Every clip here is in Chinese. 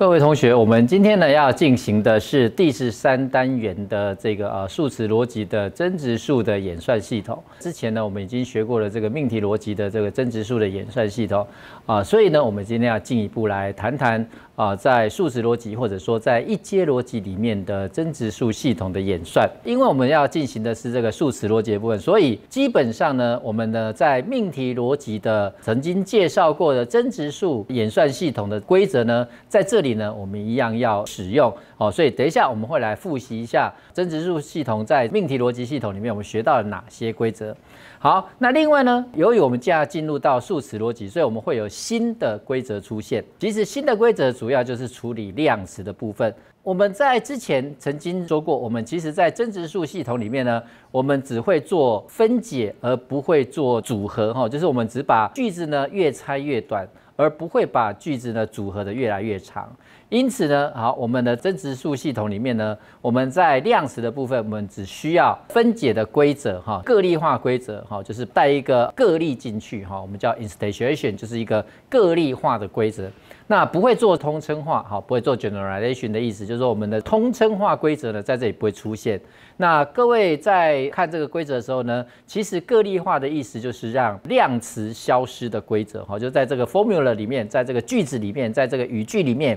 各位同学，我们今天呢要进行的是第十三单元的这个呃数词逻辑的增值数的演算系统。之前呢我们已经学过了这个命题逻辑的这个增值数的演算系统啊，所以呢我们今天要进一步来谈谈。啊，在数值逻辑或者说在一阶逻辑里面的增值数系统的演算，因为我们要进行的是这个数值逻辑部分，所以基本上呢，我们呢在命题逻辑的曾经介绍过的增值数演算系统的规则呢，在这里呢，我们一样要使用哦。所以等一下我们会来复习一下增值数系统在命题逻辑系统里面我们学到了哪些规则。好，那另外呢？由于我们将要进入到数词逻辑，所以我们会有新的规则出现。其实新的规则主要就是处理量词的部分。我们在之前曾经说过，我们其实在增值数系统里面呢，我们只会做分解，而不会做组合。哈，就是我们只把句子呢越拆越短，而不会把句子呢组合的越来越长。因此呢，好，我们的增值数系统里面呢，我们在量词的部分，我们只需要分解的规则哈，个例化规则哈，就是带一个个例进去哈，我们叫 instantiation，就是一个个例化的规则。那不会做通称化哈，不会做 generalization 的意思，就是说我们的通称化规则呢，在这里不会出现。那各位在看这个规则的时候呢，其实个例化的意思就是让量词消失的规则哈，就在这个 formula 里面，在这个句子里面，在这个语句里面。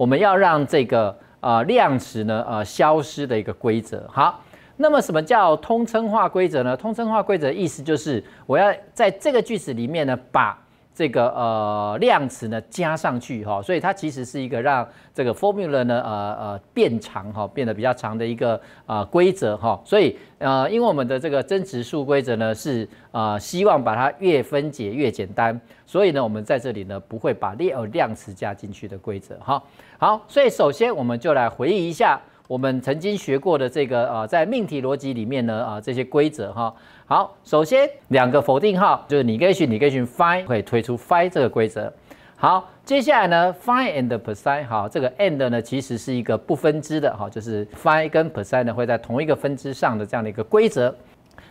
我们要让这个呃量词呢呃消失的一个规则。好，那么什么叫通称化规则呢？通称化规则意思就是我要在这个句子里面呢把这个呃量词呢加上去哈，所以它其实是一个让这个 formula 呢呃呃变长哈，变得比较长的一个呃规则哈。所以呃因为我们的这个增值数规则呢是呃希望把它越分解越简单，所以呢我们在这里呢不会把列呃量词加进去的规则哈。好，所以首先我们就来回忆一下我们曾经学过的这个啊，在命题逻辑里面呢啊这些规则哈。好，首先两个否定号，就是你可以选，你可以选 phi，可以推出 phi 这个规则。好，接下来呢 phi and psi，好，这个 and 呢其实是一个不分支的哈，就是 phi 跟 psi 呢会在同一个分支上的这样的一个规则。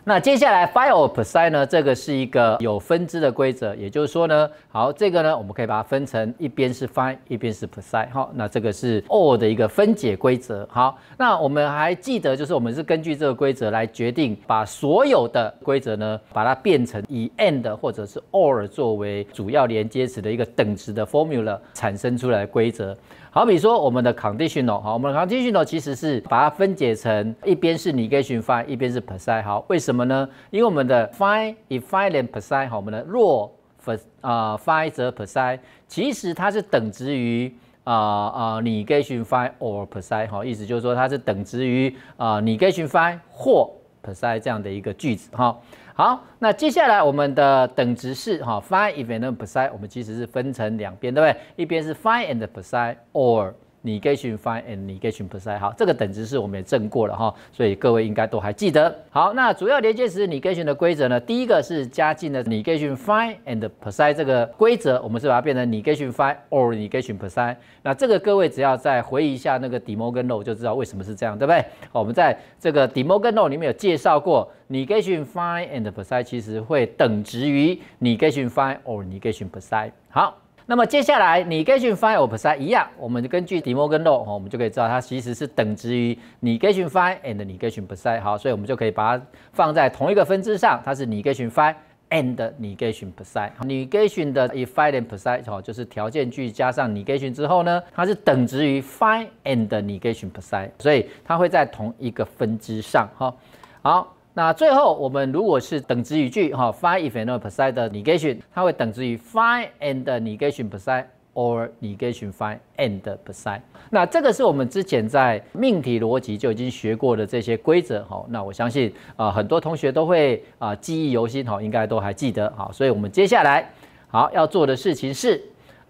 那接下来，file or psi 呢？这个是一个有分支的规则，也就是说呢，好，这个呢，我们可以把它分成一边是 f i n e 一边是 psi，好，那这个是 or 的一个分解规则。好，那我们还记得，就是我们是根据这个规则来决定，把所有的规则呢，把它变成以 and 或者是 or 作为主要连接词的一个等值的 formula 产生出来的规则。好比说我们的 conditional 哈，我们的 conditional 其实是把它分解成一边是 negation i v e 一边是 psi e r 好，为什么呢？因为我们的 f i n e if i h i then psi e r 好，我们的若 phi 则 psi，e r 其实它是等值于啊啊 negation i v e or psi e r 好，意思就是说它是等值于啊 negation i v e 或 psi e r 这样的一个句子哈。好，那接下来我们的等值式，哈，fine even p e r c e d e 我们其实是分成两边，对不对？一边是 fine and percent or。Negation fine and negation p e s i d e 哈，这个等值是我们也证过了哈，所以各位应该都还记得。好，那主要连接词 negation 的规则呢？第一个是加进了 negation fine and p e s i d e 这个规则，我们是把它变成 negation fine or negation p e s i d e 那这个各位只要再回忆一下那个 d e m o 跟 g n law 就知道为什么是这样，对不对？我们在这个 d e m o 跟 g n law 里面有介绍过，negation fine and p e s i d e 其实会等值于 negation fine or negation p e s i d e 好。那么接下来，negation fine or p o s i t e 一样，我们就根据 De m o 跟 l w 我们就可以知道它其实是等值于 negation fine and negation p r i t e 好，所以我们就可以把它放在同一个分支上，它是 negation fine and negation p r i t e negation 的 if i n e and p r e i t e 就是条件句加上 negation 之后呢，它是等值于 fine and negation p r i t e 所以它会在同一个分支上，哈，好。那最后，我们如果是等值语句，哈，find if and beside negation，它会等值于 find and negation beside or negation find and beside。那这个是我们之前在命题逻辑就已经学过的这些规则，哈。那我相信啊，很多同学都会啊，记忆犹新，哈，应该都还记得，好。所以我们接下来好要做的事情是，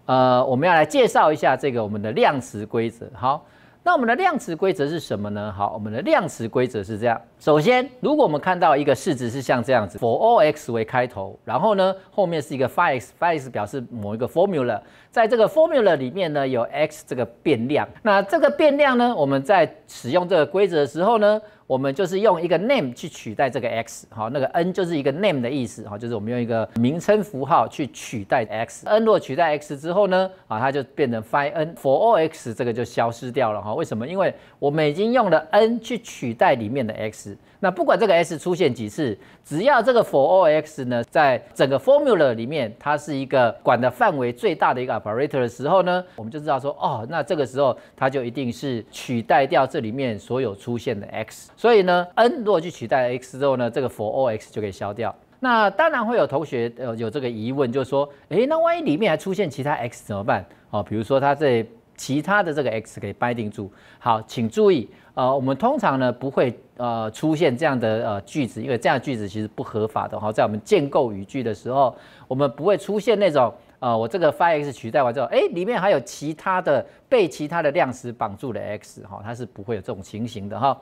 呃，我们要来介绍一下这个我们的量词规则，好。那我们的量词规则是什么呢？好，我们的量词规则是这样：首先，如果我们看到一个式子是像这样子，for all x 为开头，然后呢，后面是一个 phi x，phi x 表示某一个 formula，在这个 formula 里面呢有 x 这个变量。那这个变量呢，我们在使用这个规则的时候呢。我们就是用一个 name 去取代这个 x 好，那个 n 就是一个 name 的意思哈，就是我们用一个名称符号去取代 x。n 若取代 x 之后呢，啊，它就变成 phi n。for o x 这个就消失掉了哈。为什么？因为我们已经用了 n 去取代里面的 x。那不管这个 s 出现几次，只要这个 for o x 呢，在整个 formula 里面，它是一个管的范围最大的一个 operator 的时候呢，我们就知道说，哦，那这个时候它就一定是取代掉这里面所有出现的 x。所以呢，n 如果去取代 x 之后呢，这个 for x 就可以消掉。那当然会有同学呃有这个疑问，就是说，哎，那万一里面还出现其他 x 怎么办？哦，比如说它这其他的这个 x 可以 binding 住。好，请注意，呃，我们通常呢不会呃出现这样的呃句子，因为这样的句子其实不合法的。好，在我们建构语句的时候，我们不会出现那种，啊，我这个 phi x 取代完之后，哎，里面还有其他的被其他的量词绑住的 x，哈，它是不会有这种情形的，哈。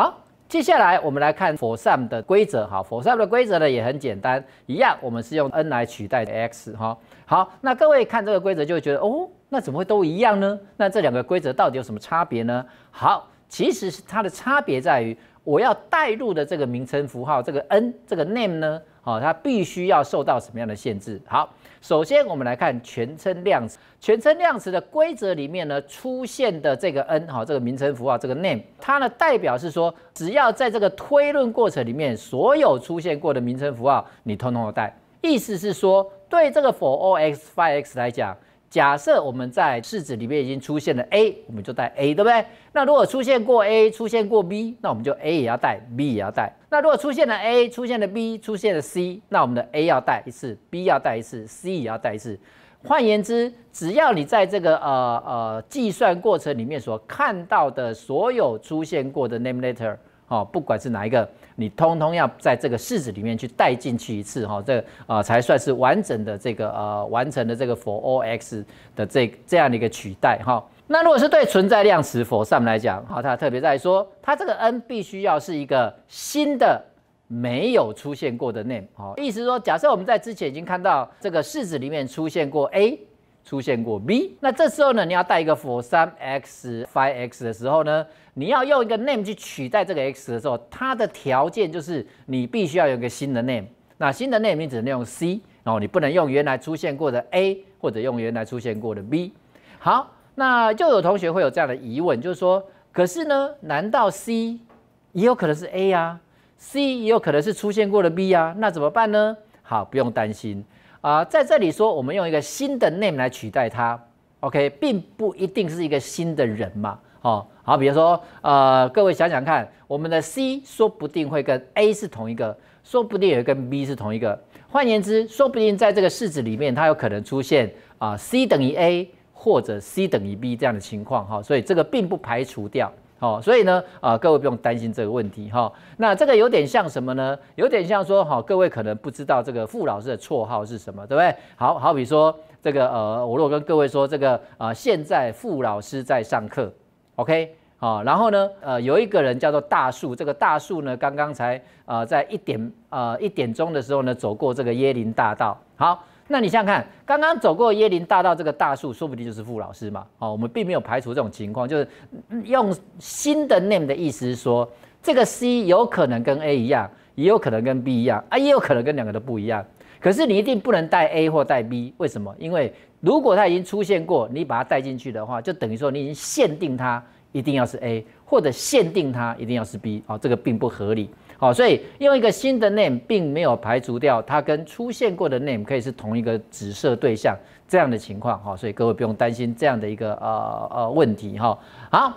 好，接下来我们来看 for sum 的规则。哈，for sum 的规则呢也很简单，一样，我们是用 n 来取代 x 哈。好，那各位看这个规则就会觉得，哦，那怎么会都一样呢？那这两个规则到底有什么差别呢？好，其实是它的差别在于，我要代入的这个名称符号，这个 n，这个 name 呢？哦，它必须要受到什么样的限制？好，首先我们来看全称量词。全称量词的规则里面呢，出现的这个 n，哈，这个名称符号这个 name，它呢代表是说，只要在这个推论过程里面所有出现过的名称符号，你通通要带。意思是说，对这个 for all x phi x 来讲。假设我们在式子里面已经出现了 a，我们就带 a，对不对？那如果出现过 a，出现过 b，那我们就 a 也要带，b 也要带。那如果出现了 a，出现了 b，出现了 c，那我们的 a 要带一次，b 要带一次，c 也要带一次。换言之，只要你在这个呃呃计算过程里面所看到的所有出现过的 name letter，哦，不管是哪一个。你通通要在这个式子里面去带进去一次哈，这啊才算是完整的这个呃完成的这个 for x 的这这样的一个取代哈。那如果是对存在量词 for some 来讲，好，它特别在说，它这个 n 必须要是一个新的没有出现过的 name，好，意思说，假设我们在之前已经看到这个式子里面出现过 a。出现过 b，那这时候呢，你要带一个 for 三 x five x 的时候呢，你要用一个 name 去取代这个 x 的时候，它的条件就是你必须要有一个新的 name，那新的 name 你只能用 c，然后你不能用原来出现过的 a，或者用原来出现过的 b。好，那就有同学会有这样的疑问，就是说，可是呢，难道 c 也有可能是 a 啊？c 也有可能是出现过的 b 啊？那怎么办呢？好，不用担心。啊，在这里说，我们用一个新的 name 来取代它，OK，并不一定是一个新的人嘛，哦，好，比如说，呃，各位想想看，我们的 C 说不定会跟 A 是同一个，说不定也跟 B 是同一个，换言之，说不定在这个式子里面，它有可能出现啊，C 等于 A 或者 C 等于 B 这样的情况，哈，所以这个并不排除掉。好，所以呢，啊，各位不用担心这个问题哈。那这个有点像什么呢？有点像说，哈，各位可能不知道这个傅老师的绰号是什么，对不对？好好比说，这个呃，我如果跟各位说，这个啊，现在傅老师在上课，OK？好，然后呢，呃，有一个人叫做大树，这个大树呢，刚刚才啊，在一点啊一点钟的时候呢，走过这个椰林大道。好。那你想想看，刚刚走过椰林大道这个大树，说不定就是傅老师嘛。哦，我们并没有排除这种情况，就是用新的 name 的意思说，这个 C 有可能跟 A 一样，也有可能跟 B 一样，啊，也有可能跟两个都不一样。可是你一定不能带 A 或带 B，为什么？因为如果它已经出现过，你把它带进去的话，就等于说你已经限定它一定要是 A，或者限定它一定要是 B。哦，这个并不合理。好，所以用一个新的 name 并没有排除掉它跟出现过的 name 可以是同一个指涉对象这样的情况。哈，所以各位不用担心这样的一个呃呃问题。哈，好。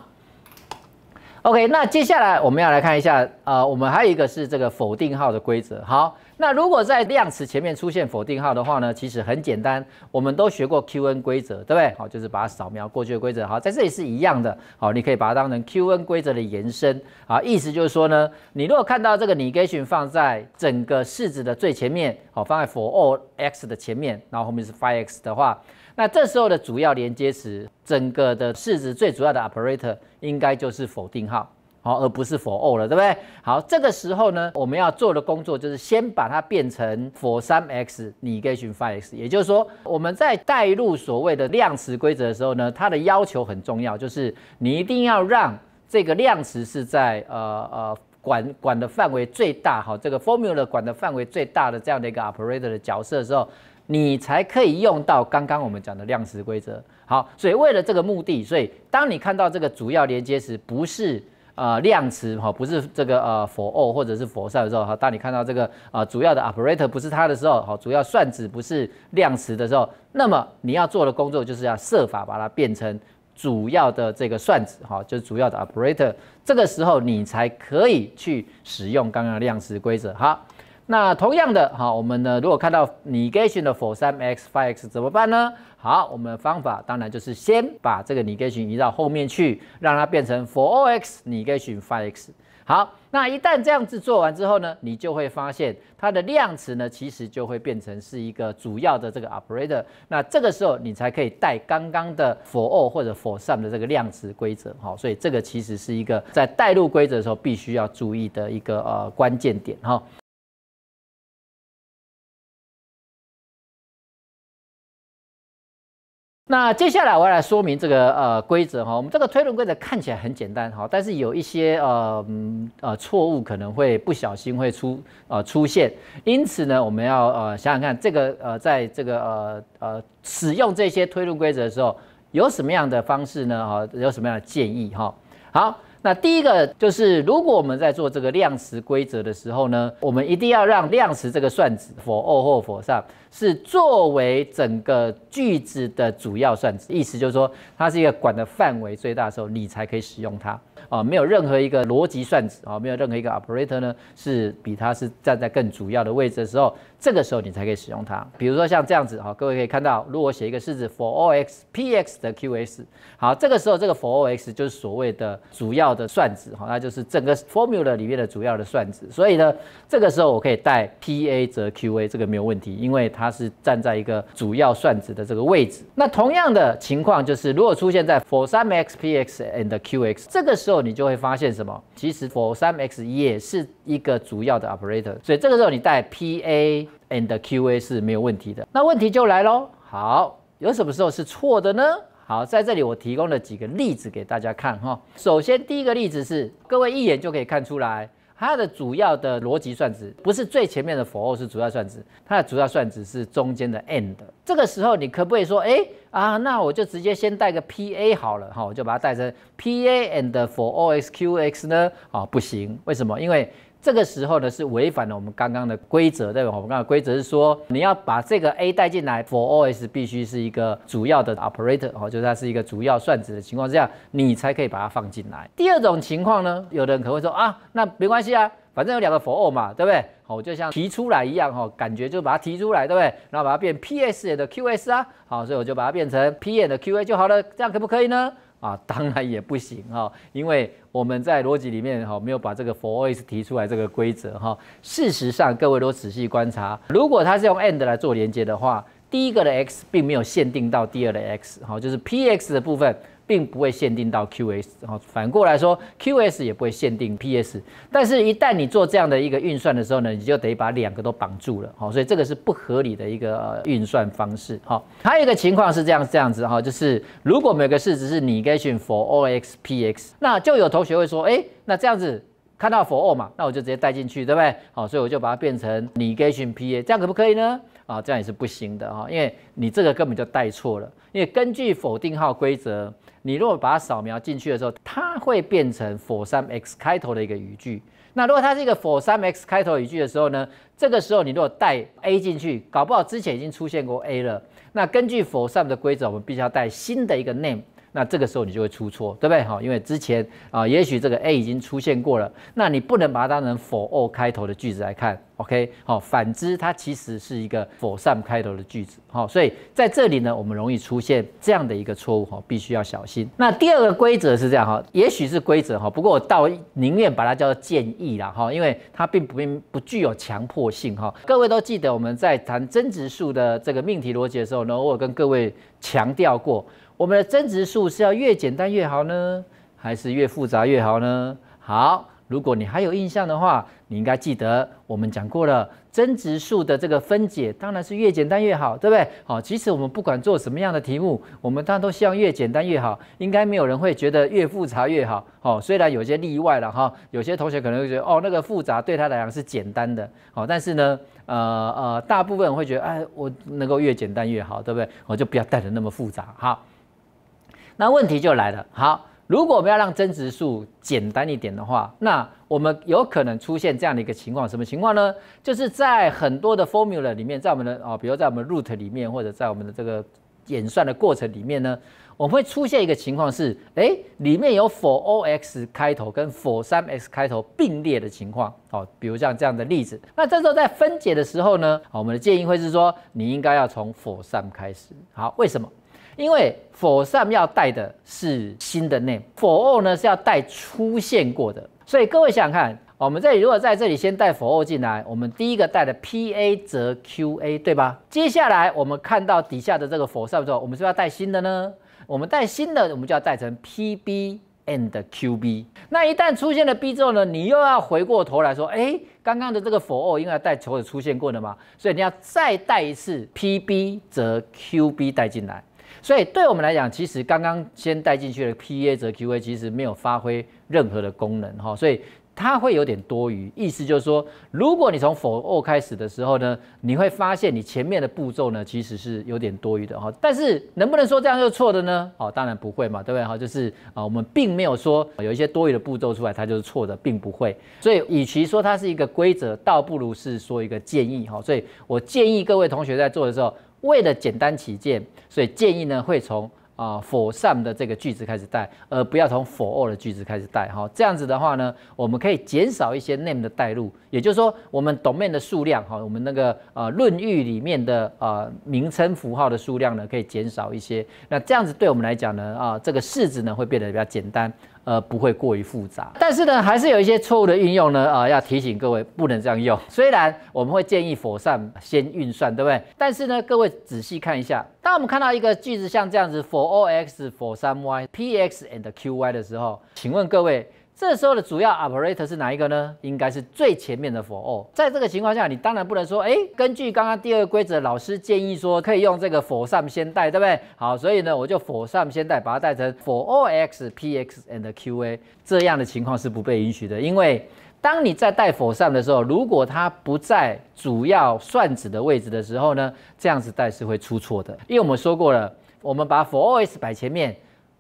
OK，那接下来我们要来看一下，呃，我们还有一个是这个否定号的规则。好。那如果在量词前面出现否定号的话呢？其实很简单，我们都学过 QN 规则，对不对？好，就是把它扫描过去的规则，好，在这里是一样的。好，你可以把它当成 QN 规则的延伸啊。意思就是说呢，你如果看到这个 negation 放在整个式子的最前面，好，放在 for all x 的前面，然后后面是 f i x 的话，那这时候的主要连接词，整个的式子最主要的 operator 应该就是否定号。好，而不是 for all 了，对不对？好，这个时候呢，我们要做的工作就是先把它变成 for 三 x negation five x。也就是说，我们在代入所谓的量词规则的时候呢，它的要求很重要，就是你一定要让这个量词是在呃呃管管的范围最大。好，这个 formula 管的范围最大的这样的一个 operator 的角色的时候，你才可以用到刚刚我们讲的量词规则。好，所以为了这个目的，所以当你看到这个主要连接词不是呃，量词哈，不是这个呃，for 或者是 for s 的时候哈，当你看到这个呃，主要的 operator 不是它的时候，哈，主要算子不是量词的时候，那么你要做的工作就是要设法把它变成主要的这个算子哈，就是主要的 operator，这个时候你才可以去使用刚刚量词规则哈。那同样的哈，我们呢，如果看到 negation 的 for 三 x, five x 怎么办呢？好，我们的方法当然就是先把这个 negation 移到后面去，让它变成 for all x negation phi x。好，那一旦这样子做完之后呢，你就会发现它的量词呢，其实就会变成是一个主要的这个 operator。那这个时候你才可以带刚刚的 for all 或者 for some 的这个量词规则。好，所以这个其实是一个在带入规则的时候必须要注意的一个呃关键点哈。那接下来我要来说明这个呃规则哈，我们这个推论规则看起来很简单哈，但是有一些呃呃错误可能会不小心会出呃出现，因此呢，我们要呃想想看这个呃在这个呃呃使用这些推论规则的时候，有什么样的方式呢？哈，有什么样的建议哈？好，那第一个就是如果我们在做这个量词规则的时候呢，我们一定要让量词这个算子否二或否三。是作为整个句子的主要算子，意思就是说，它是一个管的范围最大的时候，你才可以使用它哦。没有任何一个逻辑算子哦，没有任何一个 operator 呢，是比它是站在更主要的位置的时候，这个时候你才可以使用它。比如说像这样子哦，各位可以看到，如果写一个式子 for o x p x 的 q s，好，这个时候这个 for o x 就是所谓的主要的算子哦，那就是整个 formula 里面的主要的算子。所以呢，这个时候我可以带 p a 则 q a，这个没有问题，因为它。它是站在一个主要算子的这个位置。那同样的情况就是，如果出现在 for some x p x and the q x，这个时候你就会发现什么？其实 for some x 也是一个主要的 operator。所以这个时候你带 p a and q a 是没有问题的。那问题就来喽。好，有什么时候是错的呢？好，在这里我提供了几个例子给大家看哈。首先第一个例子是，各位一眼就可以看出来。它的主要的逻辑算子不是最前面的 for 是主要算子，它的主要算子是中间的 and。这个时候你可不可以说，哎啊，那我就直接先带个 pa 好了，哈，我就把它带成 pa and for osqx 呢？啊，不行，为什么？因为这个时候呢，是违反了我们刚刚的规则，对吧？我们刚刚规则是说，你要把这个 a 带进来，for all s 必须是一个主要的 operator，哦，就是它是一个主要算子的情况之下，你才可以把它放进来。第二种情况呢，有的人可能会说啊，那没关系啊，反正有两个 for all 嘛，对不对？哦，就像提出来一样，哦，感觉就把它提出来，对不对？然后把它变 p s 的 q s 啊，好，所以我就把它变成 p 的 q a 就好了，这样可不可以呢？啊，当然也不行哈，因为我们在逻辑里面哈没有把这个 for is 提出来这个规则哈。事实上，各位都仔细观察，如果它是用 and 来做连接的话，第一个的 x 并没有限定到第二的 x 哈，就是 p x 的部分。并不会限定到 QS，然反过来说 QS 也不会限定 PS，但是一旦你做这样的一个运算的时候呢，你就得把两个都绑住了，好，所以这个是不合理的一个运算方式。好，还有一个情况是这样这样子哈，就是如果每个式子是 Negation for O X P X，那就有同学会说，哎，那这样子看到 for O 嘛，那我就直接带进去，对不对？好，所以我就把它变成 Negation P A，这样可不可以呢？啊，这样也是不行的哈，因为你这个根本就带错了，因为根据否定号规则。你如果把它扫描进去的时候，它会变成 for some x 开头的一个语句。那如果它是一个 for some x 开头语句的时候呢，这个时候你如果带 a 进去，搞不好之前已经出现过 a 了。那根据 for some 的规则，我们必须要带新的一个 name。那这个时候你就会出错，对不对？哈，因为之前啊，也许这个 A 已经出现过了，那你不能把它当成 for or 开头的句子来看，OK？好，反之它其实是一个 for some 开头的句子，好，所以在这里呢，我们容易出现这样的一个错误，哈，必须要小心。那第二个规则是这样，哈，也许是规则，哈，不过我倒宁愿把它叫做建议啦，哈，因为它并不并不具有强迫性，哈。各位都记得我们在谈增值树的这个命题逻辑的时候呢，我有跟各位强调过。我们的增值数是要越简单越好呢，还是越复杂越好呢？好，如果你还有印象的话，你应该记得我们讲过了，增值数的这个分解当然是越简单越好，对不对？好，其实我们不管做什么样的题目，我们当然都希望越简单越好，应该没有人会觉得越复杂越好。好，虽然有些例外了哈，有些同学可能会觉得哦，那个复杂对他来讲是简单的，好，但是呢，呃呃，大部分人会觉得，哎，我能够越简单越好，对不对？我就不要带的那么复杂，哈。那问题就来了，好，如果我们要让增值数简单一点的话，那我们有可能出现这样的一个情况，什么情况呢？就是在很多的 formula 里面，在我们的啊，比如在我们 root 里面，或者在我们的这个演算的过程里面呢，我们会出现一个情况是，哎，里面有 for o x 开头跟 for 三 x 开头并列的情况，哦，比如像这样的例子，那这时候在分解的时候呢，我们的建议会是说，你应该要从 for 三开始，好，为什么？因为 for some 要带的是新的 name，for all 呢是要带出现过的。所以各位想想看，我们这里如果在这里先带 for all 进来，我们第一个带的 pa 则 qa 对吧？接下来我们看到底下的这个 for some 之后，我们是不是要带新的呢？我们带新的，我们就要带成 pb and qb。那一旦出现了 b 之后呢，你又要回过头来说，哎，刚刚的这个 for all 应该带球有出现过的嘛，所以你要再带一次 pb 则 qb 带进来。所以对我们来讲，其实刚刚先带进去的 P A，则 Q A 其实没有发挥任何的功能哈，所以它会有点多余。意思就是说，如果你从否或开始的时候呢，你会发现你前面的步骤呢，其实是有点多余的哈。但是能不能说这样就错的呢？哦，当然不会嘛，对不对？哈，就是啊，我们并没有说有一些多余的步骤出来，它就是错的，并不会。所以，与其说它是一个规则，倒不如是说一个建议哈。所以我建议各位同学在做的时候。为了简单起见，所以建议呢会从啊 for sum 的这个句子开始带，而不要从 for all 的句子开始带哈。这样子的话呢，我们可以减少一些 name 的带入，也就是说，我们 domain 的数量哈，我们那个呃论域里面的呃名称符号的数量呢可以减少一些。那这样子对我们来讲呢啊，这个式子呢会变得比较简单。呃，不会过于复杂，但是呢，还是有一些错误的运用呢，啊，要提醒各位不能这样用。虽然我们会建议 for some 先运算，对不对？但是呢，各位仔细看一下，当我们看到一个句子像这样子，for all x for some y p x and q y 的时候，请问各位。这时候的主要 operator 是哪一个呢？应该是最前面的 for。all。在这个情况下，你当然不能说，哎，根据刚刚第二规则，老师建议说可以用这个 for some 先带，对不对？好，所以呢，我就 for some 先带，把它带成 for all X P X and Q A。这样的情况是不被允许的，因为当你在带 for some 的时候，如果它不在主要算子的位置的时候呢，这样子带是会出错的。因为我们说过了，我们把 for all X 摆前面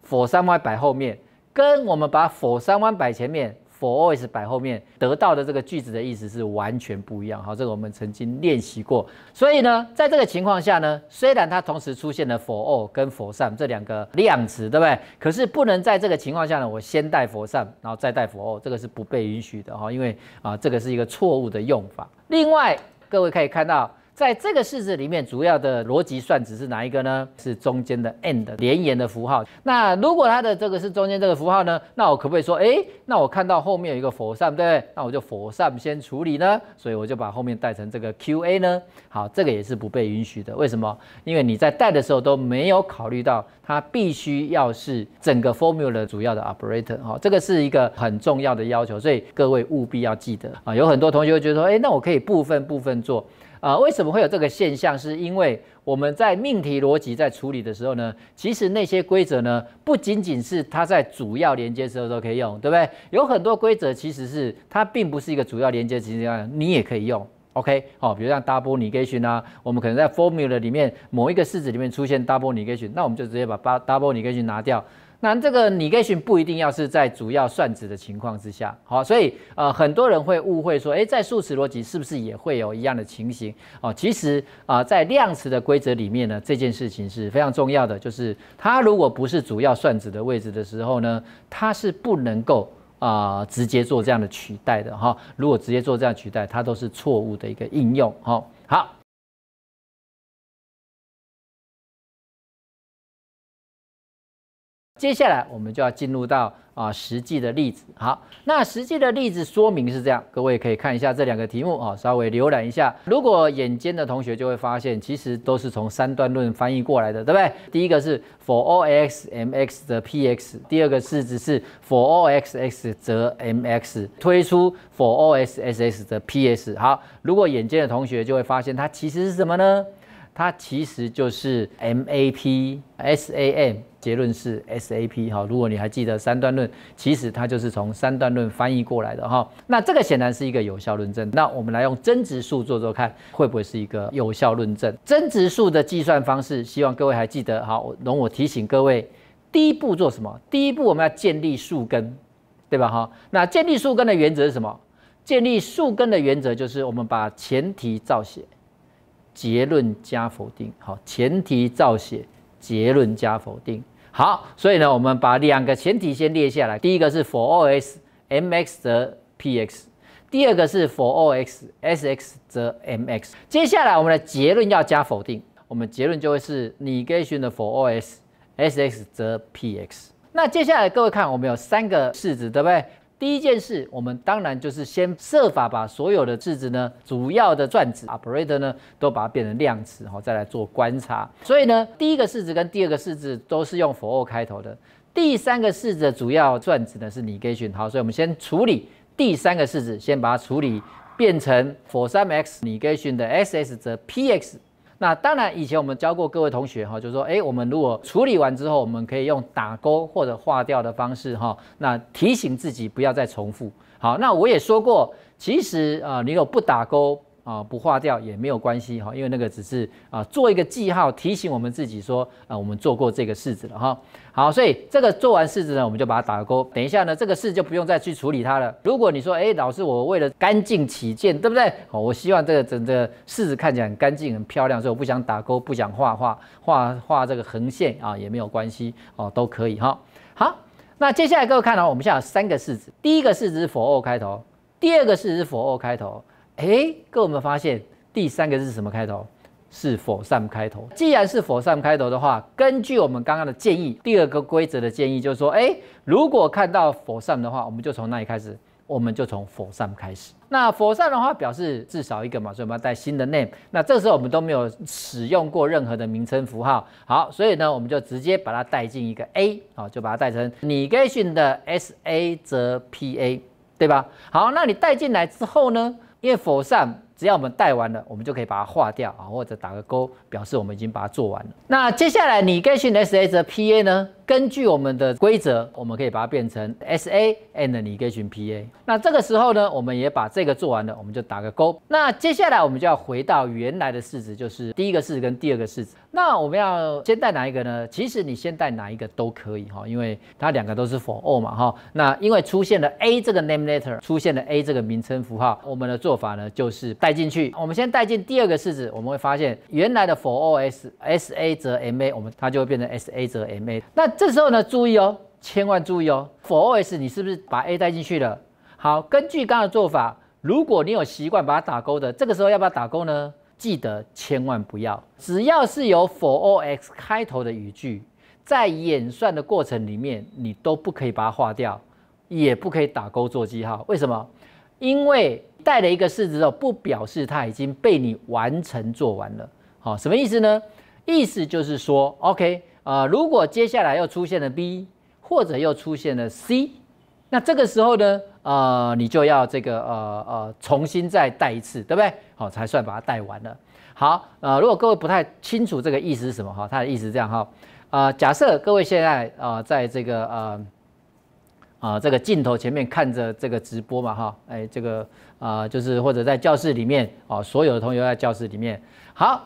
，for some Y 摆后面。跟我们把 for 三弯摆前面，for always 摆后面得到的这个句子的意思是完全不一样。好，这个我们曾经练习过。所以呢，在这个情况下呢，虽然它同时出现了 for always 跟 f o m e 这两个量词，对不对？可是不能在这个情况下呢，我先带 for 三，然后再带 for a l w 这个是不被允许的哈。因为啊，这个是一个错误的用法。另外，各位可以看到。在这个式子里面，主要的逻辑算子是哪一个呢？是中间的 and 连延的符号。那如果它的这个是中间这个符号呢，那我可不可以说，哎，那我看到后面有一个佛善，对不对？那我就佛善先处理呢？所以我就把后面带成这个 Q A 呢？好，这个也是不被允许的。为什么？因为你在带的时候都没有考虑到，它必须要是整个 formula 主要的 operator 哈，这个是一个很重要的要求，所以各位务必要记得啊。有很多同学会觉得说，哎，那我可以部分部分做。啊，为什么会有这个现象？是因为我们在命题逻辑在处理的时候呢，其实那些规则呢，不仅仅是它在主要连接时候都可以用，对不对？有很多规则其实是它并不是一个主要连接，况下，你也可以用。OK，好，比如像 double negation 啊，我们可能在 formula 里面某一个式子里面出现 double negation，那我们就直接把把 double negation 拿掉。那这个 negation 不一定要是在主要算子的情况之下，好，所以呃很多人会误会说，诶，在数词逻辑是不是也会有一样的情形？哦，其实啊在量词的规则里面呢，这件事情是非常重要的，就是它如果不是主要算子的位置的时候呢，它是不能够啊直接做这样的取代的哈，如果直接做这样取代，它都是错误的一个应用，哈。好。接下来我们就要进入到啊实际的例子。好，那实际的例子说明是这样，各位可以看一下这两个题目啊，稍微浏览一下。如果眼尖的同学就会发现，其实都是从三段论翻译过来的，对不对？第一个是 for ox mx 的 px，第二个式子是 for o x x 则 mx 推出 for osss 的 ps。好，如果眼尖的同学就会发现，它其实是什么呢？它其实就是 M A P S A M 结论是 S A P 哈，如果你还记得三段论，其实它就是从三段论翻译过来的哈。那这个显然是一个有效论证。那我们来用增值数做做看，会不会是一个有效论证？增值数的计算方式，希望各位还记得哈。容我提醒各位，第一步做什么？第一步我们要建立树根，对吧哈？那建立树根的原则是什么？建立树根的原则就是我们把前提造写。结论加否定，好，前提照写，结论加否定，好，所以呢，我们把两个前提先列下来，第一个是 for all s, m x 则 p x，第二个是 for all x, s x 则 m x。接下来我们的结论要加否定，我们结论就会是 negation 的 for all s, s x 则 p x。那接下来各位看，我们有三个式子，对不对？第一件事，我们当然就是先设法把所有的质子呢，主要的转子啊，operator 呢，都把它变成量子，好，再来做观察。所以呢，第一个式子跟第二个式子都是用 for 开头的，第三个式子的主要转子呢是 negation，好，所以我们先处理第三个式子，先把它处理变成 for some x negation 的 ss 则 px。那当然，以前我们教过各位同学哈，就是说，哎，我们如果处理完之后，我们可以用打勾或者划掉的方式哈，那提醒自己不要再重复。好，那我也说过，其实啊，你有不打勾。啊，不画掉也没有关系哈，因为那个只是啊做一个记号，提醒我们自己说，啊我们做过这个式子了哈。好，所以这个做完式子呢，我们就把它打勾。等一下呢，这个式就不用再去处理它了。如果你说，哎，老师，我为了干净起见，对不对？哦，我希望这个整个式子看起来很干净、很漂亮，所以我不想打勾，不想画画画画这个横线啊，也没有关系哦，都可以哈。好，那接下来各位看到，我们现在有三个式子，第一个式子是佛二开头，第二个式子是佛二开头。哎，各位，我们发现第三个是什么开头？是否善开头。既然是否善开头的话，根据我们刚刚的建议，第二个规则的建议就是说，哎，如果看到否善的话，我们就从那里开始，我们就从否善开始。那否善的话，表示至少一个嘛，所以我们要带新的 name。那这时候我们都没有使用过任何的名称符号，好，所以呢，我们就直接把它带进一个 A，好，就把它带成你 o n 的 S A 则 P A，对吧？好，那你带进来之后呢？因为否上，只要我们带完了，我们就可以把它划掉啊，或者打个勾，表示我们已经把它做完了。那接下来你跟的 SA 的 PA 呢？根据我们的规则，我们可以把它变成 S A and 拟 o u g t o m P A。那这个时候呢，我们也把这个做完了，我们就打个勾。那接下来我们就要回到原来的式子，就是第一个式子跟第二个式子。那我们要先带哪一个呢？其实你先带哪一个都可以哈，因为它两个都是 for all 嘛哈。那因为出现了 A 这个 name letter，出现了 A 这个名称符号，我们的做法呢就是带进去。我们先带进第二个式子，我们会发现原来的 for all S S A 则 M A，我们它就会变成 S A 则 M A。那这时候呢，注意哦，千万注意哦。for O S，你是不是把 A 带进去了？好，根据刚刚的做法，如果你有习惯把它打勾的，这个时候要不要打勾呢？记得千万不要。只要是有 for O X 开头的语句，在演算的过程里面，你都不可以把它划掉，也不可以打勾做记号。为什么？因为带了一个式子之后，不表示它已经被你完成做完了。好，什么意思呢？意思就是说，OK。啊，如果接下来又出现了 B，或者又出现了 C，那这个时候呢，呃，你就要这个呃呃重新再带一次，对不对？好，才算把它带完了。好，呃，如果各位不太清楚这个意思是什么哈，他的意思这样哈，呃，假设各位现在啊在这个呃啊这个镜头前面看着这个直播嘛哈，哎，这个啊就是或者在教室里面哦，所有的同学在教室里面，好。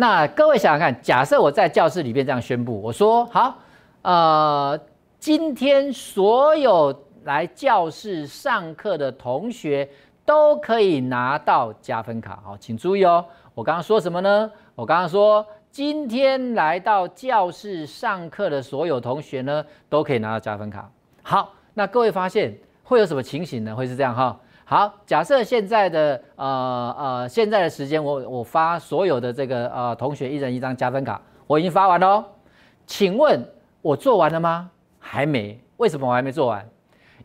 那各位想想看，假设我在教室里面这样宣布，我说好，呃，今天所有来教室上课的同学都可以拿到加分卡。好，请注意哦，我刚刚说什么呢？我刚刚说今天来到教室上课的所有同学呢，都可以拿到加分卡。好，那各位发现会有什么情形呢？会是这样哈。好，假设现在的呃呃，现在的时间我我发所有的这个呃同学一人一张加分卡，我已经发完喽。请问我做完了吗？还没。为什么我还没做完？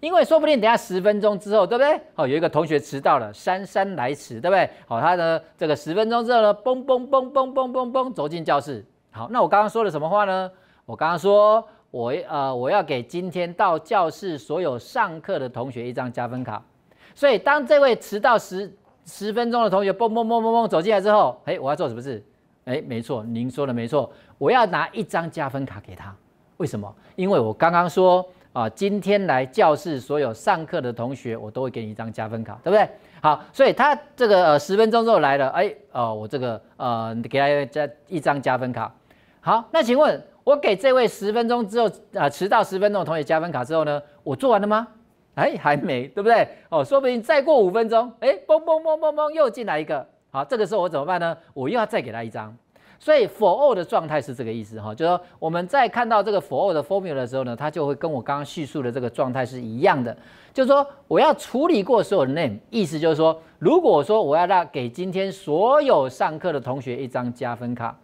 因为说不定等下十分钟之后，对不对？哦，有一个同学迟到了，姗姗来迟，对不对？好，他的这个十分钟之后呢，嘣嘣嘣嘣嘣嘣嘣走进教室。好，那我刚刚说了什么话呢？我刚刚说我呃我要给今天到教室所有上课的同学一张加分卡。所以，当这位迟到十十分钟的同学蹦蹦蹦蹦蹦走进来之后，哎，我要做什么事？哎，没错，您说的没错，我要拿一张加分卡给他。为什么？因为我刚刚说啊，今天来教室所有上课的同学，我都会给你一张加分卡，对不对？好，所以他这个十分钟之后来了，哎，哦，我这个呃，给他加一张加分卡。好，那请问，我给这位十分钟之后啊迟到十分钟的同学加分卡之后呢，我做完了吗？哎，还没，对不对？哦，说不定再过五分钟，哎，嘣嘣嘣嘣嘣，又进来一个。好，这个时候我怎么办呢？我又要再给他一张。所以 for all 的状态是这个意思哈，就是说我们在看到这个 for all 的 formula 的时候呢，它就会跟我刚刚叙述的这个状态是一样的，就是说我要处理过所有的 name，意思就是说，如果说我要让给今天所有上课的同学一张加分卡，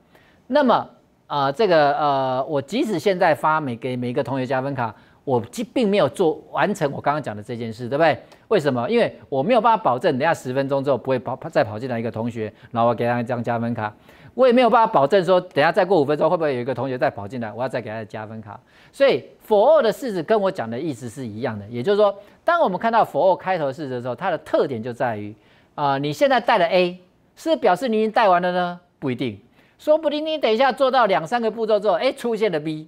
那么，呃，这个，呃，我即使现在发每给每一个同学加分卡。我既并没有做完成我刚刚讲的这件事，对不对？为什么？因为我没有办法保证，等下十分钟之后不会跑再跑进来一个同学，然后我给他一张加分卡。我也没有办法保证说，等下再过五分钟会不会有一个同学再跑进来，我要再给他加分卡。所以否二的式子跟我讲的意思是一样的，也就是说，当我们看到否二开头式子的时候，它的特点就在于啊，你现在带了 A，是表示你已经带完了呢？不一定，说不定你等一下做到两三个步骤之后，哎，出现了 B。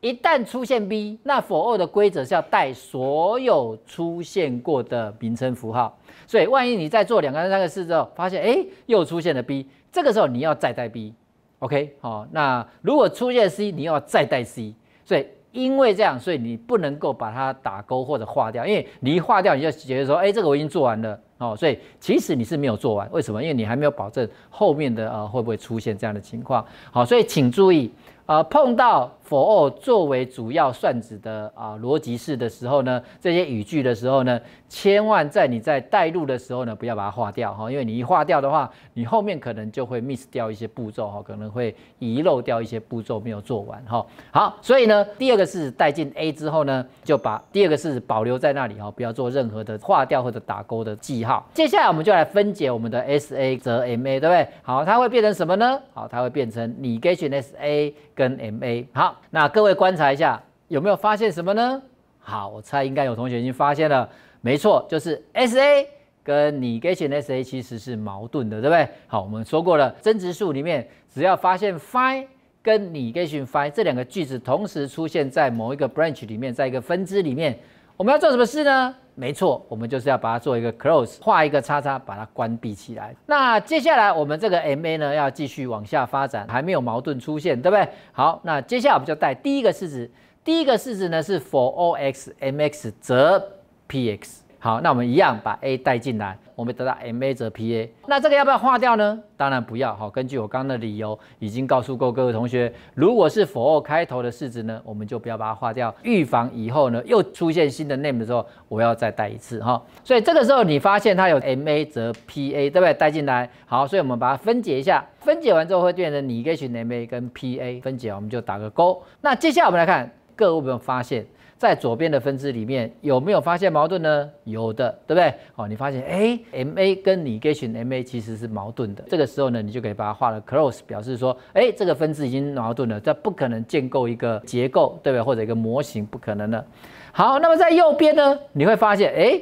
一旦出现 B，那否二的规则是要带所有出现过的名称符号。所以，万一你在做两个、三个事之后，发现哎，又出现了 B，这个时候你要再带 B，OK 好。那如果出现 C，你要再带 C。所以，因为这样，所以你不能够把它打勾或者划掉，因为你一划掉，你就觉得说，哎，这个我已经做完了哦。所以，其实你是没有做完，为什么？因为你还没有保证后面的呃会不会出现这样的情况。好，所以请注意，呃，碰到。for all 作为主要算子的啊逻辑式的时候呢，这些语句的时候呢，千万在你在带入的时候呢，不要把它划掉哈，因为你一划掉的话，你后面可能就会 miss 掉一些步骤哈，可能会遗漏掉一些步骤没有做完哈。好，所以呢，第二个式子代进 A 之后呢，就把第二个式子保留在那里哈，不要做任何的划掉或者打勾的记号。接下来我们就来分解我们的 S A 则 M A，对不对？好，它会变成什么呢？好，它会变成 Negation S A 跟 M A。好。那各位观察一下，有没有发现什么呢？好，我猜应该有同学已经发现了，没错，就是 S A 跟你给 g t S A 其实是矛盾的，对不对？好，我们说过了，增值数里面只要发现 phi 跟 n e g a t i n phi 这两个句子同时出现在某一个 branch 里面，在一个分支里面。我们要做什么事呢？没错，我们就是要把它做一个 close，画一个叉叉，把它关闭起来。那接下来我们这个 MA 呢，要继续往下发展，还没有矛盾出现，对不对？好，那接下来我们就带第一个式子，第一个式子呢是 for O X M X 则 P X。好，那我们一样把 a 带进来，我们得到 m a 等 p a。那这个要不要化掉呢？当然不要。好，根据我刚刚的理由，已经告诉过各位同学，如果是 for 开头的式子呢，我们就不要把它化掉，预防以后呢又出现新的 name 的时候，我要再带一次哈。所以这个时候你发现它有 m a 等 p a，对不对？带进来，好，所以我们把它分解一下，分解完之后会变成你跟 m a 跟 p a 分解我们就打个勾。那接下来我们来看，各位有没有发现？在左边的分支里面有没有发现矛盾呢？有的，对不对？哦，你发现哎，MA 跟 n e g a t i o n MA 其实是矛盾的。这个时候呢，你就可以把它画了 close，表示说，哎，这个分支已经矛盾了，这不可能建构一个结构，对不对？或者一个模型不可能了。好，那么在右边呢，你会发现，哎，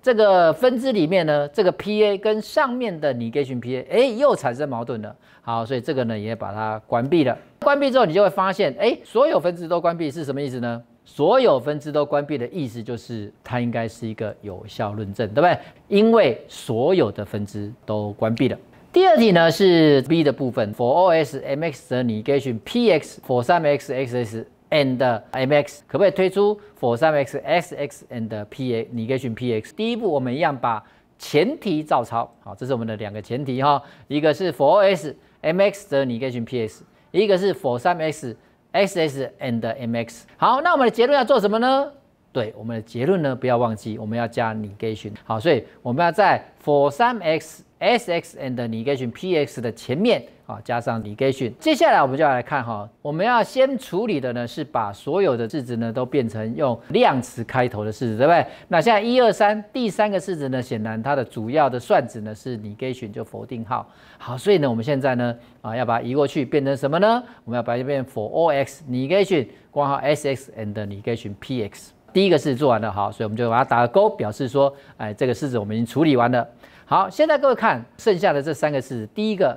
这个分支里面呢，这个 PA 跟上面的 n e g a t i o n PA，哎，又产生矛盾了。好，所以这个呢，也把它关闭了。关闭之后，你就会发现，哎，所有分支都关闭是什么意思呢？所有分支都关闭的意思就是它应该是一个有效论证，对不对？因为所有的分支都关闭了。第二题呢是 B 的部分，for O S M X 则 i o n P X，for 三 X X X and M X 可不可以推出 for 三 X X X and P A？negation P X。第一步我们一样把前提照抄，好，这是我们的两个前提哈，一个是 for O S M X 则 i o n P S，一个是 for 三 X。X S AND M X。好，那我们的结论要做什么呢？对，我们的结论呢，不要忘记我们要加 NEGATION。好，所以我们要在 FOR 三 X S X AND NEGATION P X 的前面。好，加上 negation。接下来我们就要来看哈，我们要先处理的呢，是把所有的式子呢都变成用量词开头的式子，对不对？那现在一二三，第三个式子呢，显然它的主要的算子呢是 negation，就否定号。好，所以呢，我们现在呢，啊，要把它移过去，变成什么呢？我们要把它变 for all x negation，括号 s x and negation p x。第一个式子做完了，好，所以我们就把它打个勾，表示说，哎，这个式子我们已经处理完了。好，现在各位看，剩下的这三个式子，第一个。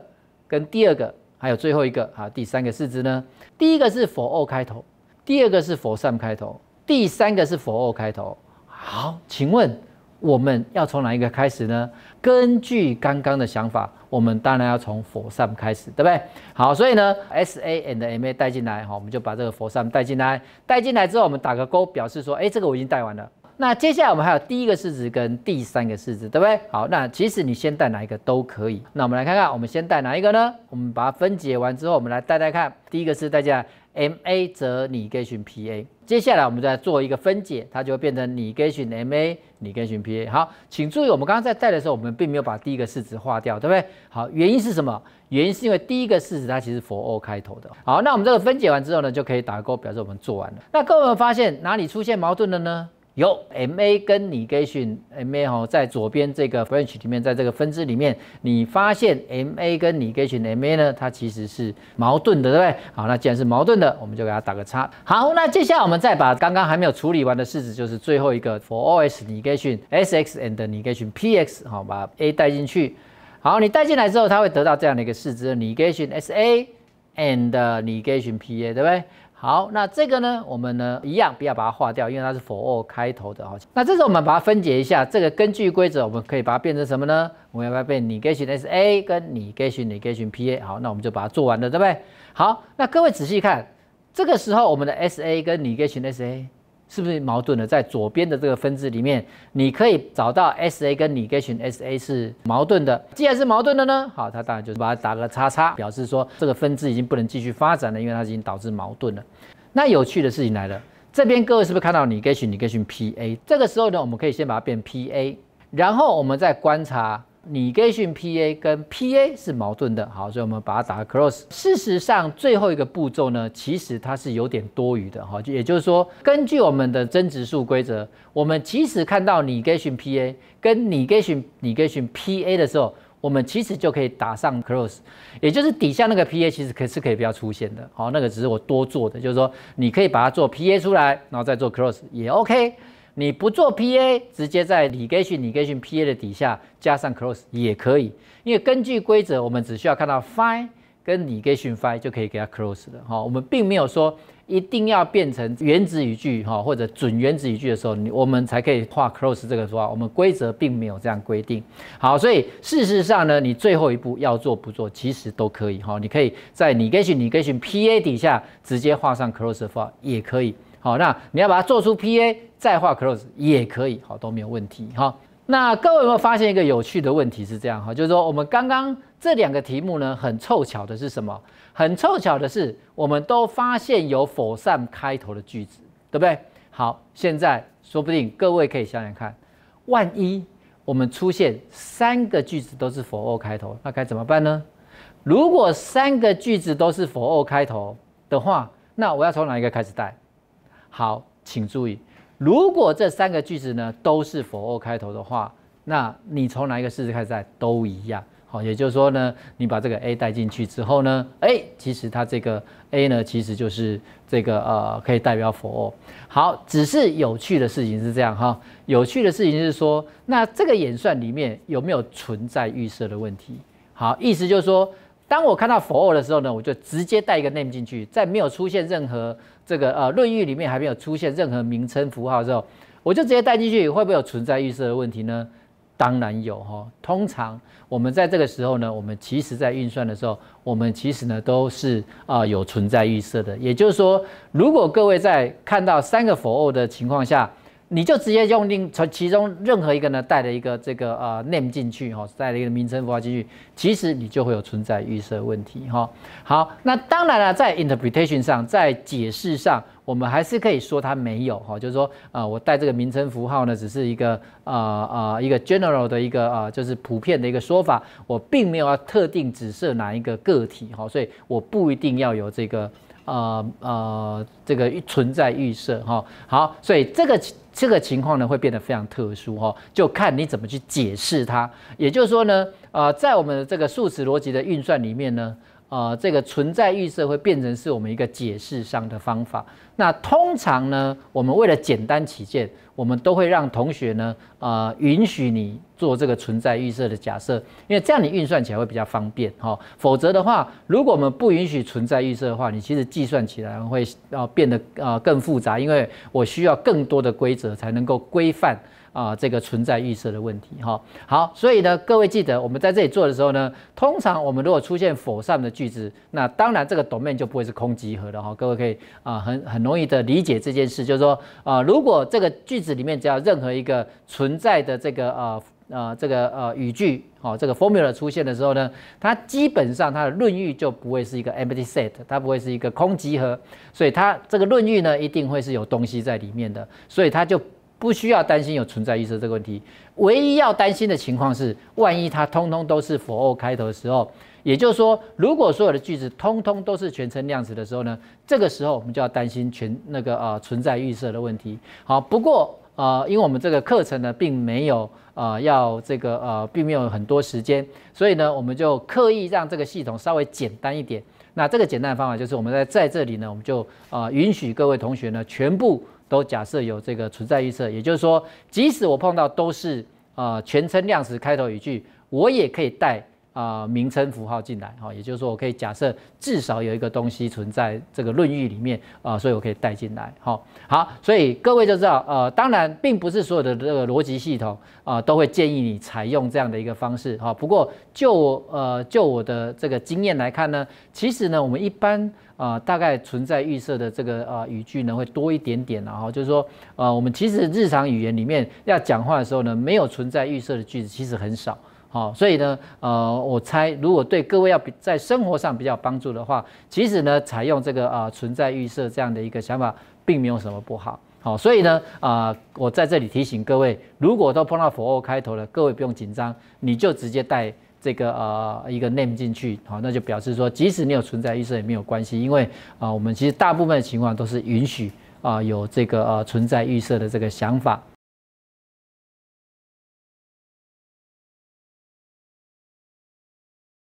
跟第二个，还有最后一个啊，第三个四支呢？第一个是佛二开头，第二个是佛三开头，第三个是佛二开头。好，请问我们要从哪一个开始呢？根据刚刚的想法，我们当然要从佛三开始，对不对？好，所以呢，S A and M A 带进来哈，我们就把这个佛三带进来。带进来之后，我们打个勾表示说，哎，这个我已经带完了。那接下来我们还有第一个式子跟第三个式子，对不对？好，那其实你先带哪一个都可以。那我们来看看，我们先带哪一个呢？我们把它分解完之后，我们来带带看。第一个是代进来 ma，则你跟选 pa。接下来我们再做一个分解，它就会变成你跟选 ma，你跟选 pa。好，请注意，我们刚刚在带的时候，我们并没有把第一个式子划掉，对不对？好，原因是什么？原因是因为第一个式子它其实佛 o 开头的。好，那我们这个分解完之后呢，就可以打勾表示我们做完了。那各位有发现哪里出现矛盾了呢？有 M A 跟 Negation M A 哦，在左边这个 French 里面，在这个分支里面，你发现 M A 跟 Negation M A 呢，它其实是矛盾的，对不对？好，那既然是矛盾的，我们就给它打个叉。好，那接下来我们再把刚刚还没有处理完的式子，就是最后一个 For all S Negation S X and Negation P X 好，把 A 带进去。好，你带进来之后，它会得到这样的一个式子：Negation S A and Negation P A，对不对？好，那这个呢？我们呢一样不要把它划掉，因为它是 for 否二开头的哈。那这时候我们把它分解一下，这个根据规则我们可以把它变成什么呢？我们要不要变 negation S A 跟 negation negation P A？好，那我们就把它做完了，对不对？好，那各位仔细看，这个时候我们的 S A 跟 negation S A。是不是矛盾的？在左边的这个分支里面，你可以找到 S A 跟 Negation S A 是矛盾的。既然是矛盾的呢，好，它当然就是把它打个叉叉，表示说这个分支已经不能继续发展了，因为它已经导致矛盾了。那有趣的事情来了，这边各位是不是看到 Negation Negation P A？这个时候呢，我们可以先把它变 P A，然后我们再观察。Negation PA 跟 PA 是矛盾的，好，所以我们把它打 cross。事实上，最后一个步骤呢，其实它是有点多余的，哈，也就是说，根据我们的增值数规则，我们其实看到你 g a t i o n PA 跟你 g a t i o n 你 g a t i o n PA 的时候，我们其实就可以打上 cross，也就是底下那个 PA 其实可是可以不要出现的，好，那个只是我多做的，就是说，你可以把它做 PA 出来，然后再做 cross 也 OK。你不做 P A，直接在 Negation Negation P A 的底下加上 Close 也可以，因为根据规则，我们只需要看到 Fine 跟 Negation Fine 就可以给它 Close 了哈。我们并没有说一定要变成原子语句哈或者准原子语句的时候，你我们才可以画 Close 这个符号。我们规则并没有这样规定。好，所以事实上呢，你最后一步要做不做，其实都可以哈。你可以在 Negation Negation P A 底下直接画上 Close 符号也可以。好，那你要把它做出 P A 再画 Close 也可以，好，都没有问题。好，那各位有没有发现一个有趣的问题是这样哈，就是说我们刚刚这两个题目呢，很凑巧的是什么？很凑巧的是我们都发现有否散开头的句子，对不对？好，现在说不定各位可以想想看，万一我们出现三个句子都是否 r 开头，那该怎么办呢？如果三个句子都是否 r 开头的话，那我要从哪一个开始带？好，请注意，如果这三个句子呢都是 for 开头的话，那你从哪一个事子开始代都一样。好，也就是说呢，你把这个 a 带进去之后呢，哎，其实它这个 a 呢其实就是这个呃可以代表 for。好，只是有趣的事情是这样哈。有趣的事情是说，那这个演算里面有没有存在预设的问题？好，意思就是说，当我看到 for 的时候呢，我就直接带一个 name 进去，在没有出现任何。这个呃，《论语》里面还没有出现任何名称符号之后，我就直接带进去，会不会有存在预设的问题呢？当然有哈。通常我们在这个时候呢，我们其实在运算的时候，我们其实呢都是啊有存在预设的。也就是说，如果各位在看到三个 for 的情况下，你就直接用另从其中任何一个呢带了一个这个呃 name 进去哈，带了一个名称符号进去，其实你就会有存在预设问题哈。好，那当然了，在 interpretation 上，在解释上，我们还是可以说它没有哈，就是说啊，我带这个名称符号呢，只是一个呃呃一个 general 的一个呃就是普遍的一个说法，我并没有要特定指涉哪一个个体哈，所以我不一定要有这个呃呃这个存在预设哈。好，所以这个。这个情况呢会变得非常特殊哈，就看你怎么去解释它。也就是说呢，呃，在我们这个数值逻辑的运算里面呢。呃，这个存在预设会变成是我们一个解释上的方法。那通常呢，我们为了简单起见，我们都会让同学呢，呃，允许你做这个存在预设的假设，因为这样你运算起来会比较方便，哈。否则的话，如果我们不允许存在预设的话，你其实计算起来会要变得呃更复杂，因为我需要更多的规则才能够规范。啊，这个存在预设的问题哈。好，所以呢，各位记得我们在这里做的时候呢，通常我们如果出现否上的句子，那当然这个 domain 就不会是空集合的哈。各位可以啊，很很容易的理解这件事，就是说啊，如果这个句子里面只要任何一个存在的这个呃呃这个呃语句，哦，这个 formula 出现的时候呢，它基本上它的论域就不会是一个 empty set，它不会是一个空集合，所以它这个论域呢，一定会是有东西在里面的，所以它就。不需要担心有存在预设这个问题，唯一要担心的情况是，万一它通通都是 for 开头的时候，也就是说，如果所有的句子通通都是全程量词的时候呢，这个时候我们就要担心全那个呃存在预设的问题。好，不过呃，因为我们这个课程呢，并没有呃要这个呃，并没有很多时间，所以呢，我们就刻意让这个系统稍微简单一点。那这个简单的方法就是我们在在这里呢，我们就啊允许各位同学呢全部。都假设有这个存在预测，也就是说，即使我碰到都是啊全称量词开头语句，我也可以带啊名称符号进来哈。也就是说，我可以假设至少有一个东西存在这个论域里面啊，所以我可以带进来哈。好，所以各位就知道，呃，当然并不是所有的这个逻辑系统啊都会建议你采用这样的一个方式哈。不过就呃就我的这个经验来看呢，其实呢，我们一般。啊，大概存在预设的这个啊语句呢，会多一点点，然后就是说，呃，我们其实日常语言里面要讲话的时候呢，没有存在预设的句子其实很少，好，所以呢，呃，我猜如果对各位要在生活上比较帮助的话，其实呢，采用这个啊存在预设这样的一个想法，并没有什么不好，好，所以呢，啊，我在这里提醒各位，如果都碰到否开头了，各位不用紧张，你就直接带。这个呃一个 name 进去，好，那就表示说，即使你有存在预设也没有关系，因为啊，我们其实大部分的情况都是允许啊有这个呃存在预设的这个想法。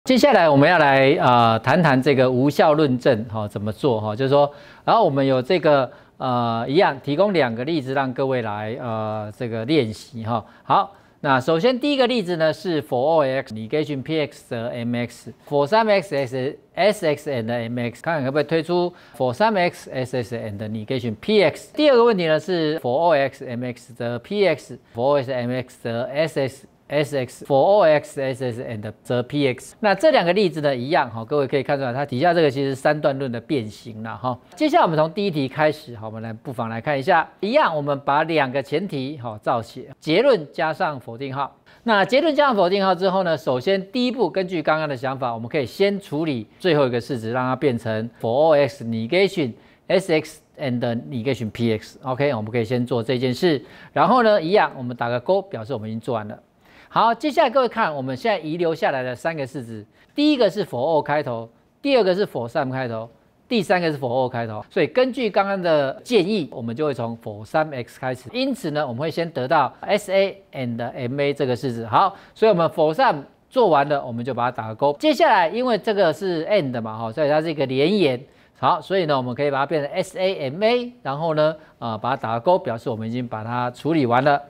接下来我们要来呃谈谈这个无效论证哈怎么做哈，就是说，然后我们有这个呃一样提供两个例子让各位来呃这个练习哈，好。那首先第一个例子呢是 for 2x，Negation px 的 mx，for 3x s s x and 的 mx，看看可不可以推出 for 3x s s and 的 i o n px。第二个问题呢是 for 2x mx 的 px，for 2x mx 的 s s。Sx for ox, s S and the px。那这两个例子呢，一样哈，各位可以看出来，它底下这个其实是三段论的变形了哈。接下来我们从第一题开始，好，我们来不妨来看一下，一样，我们把两个前提哦、造写结论加上否定号。那结论加上否定号之后呢，首先第一步，根据刚刚的想法，我们可以先处理最后一个式子，让它变成 for ox negation sx and negation px。OK，我们可以先做这件事，然后呢，一样，我们打个勾，表示我们已经做完了。好，接下来各位看我们现在遗留下来的三个式子，第一个是 for o 开头，第二个是 for sam 开头，第三个是 for o 开头。所以根据刚刚的建议，我们就会从 for sam x 开始。因此呢，我们会先得到 s a and m a 这个式子。好，所以我们 for sam 做完了，我们就把它打个勾。接下来，因为这个是 n d 嘛，哈，所以它是一个连言。好，所以呢，我们可以把它变成 s a m a，然后呢，啊，把它打个勾，表示我们已经把它处理完了。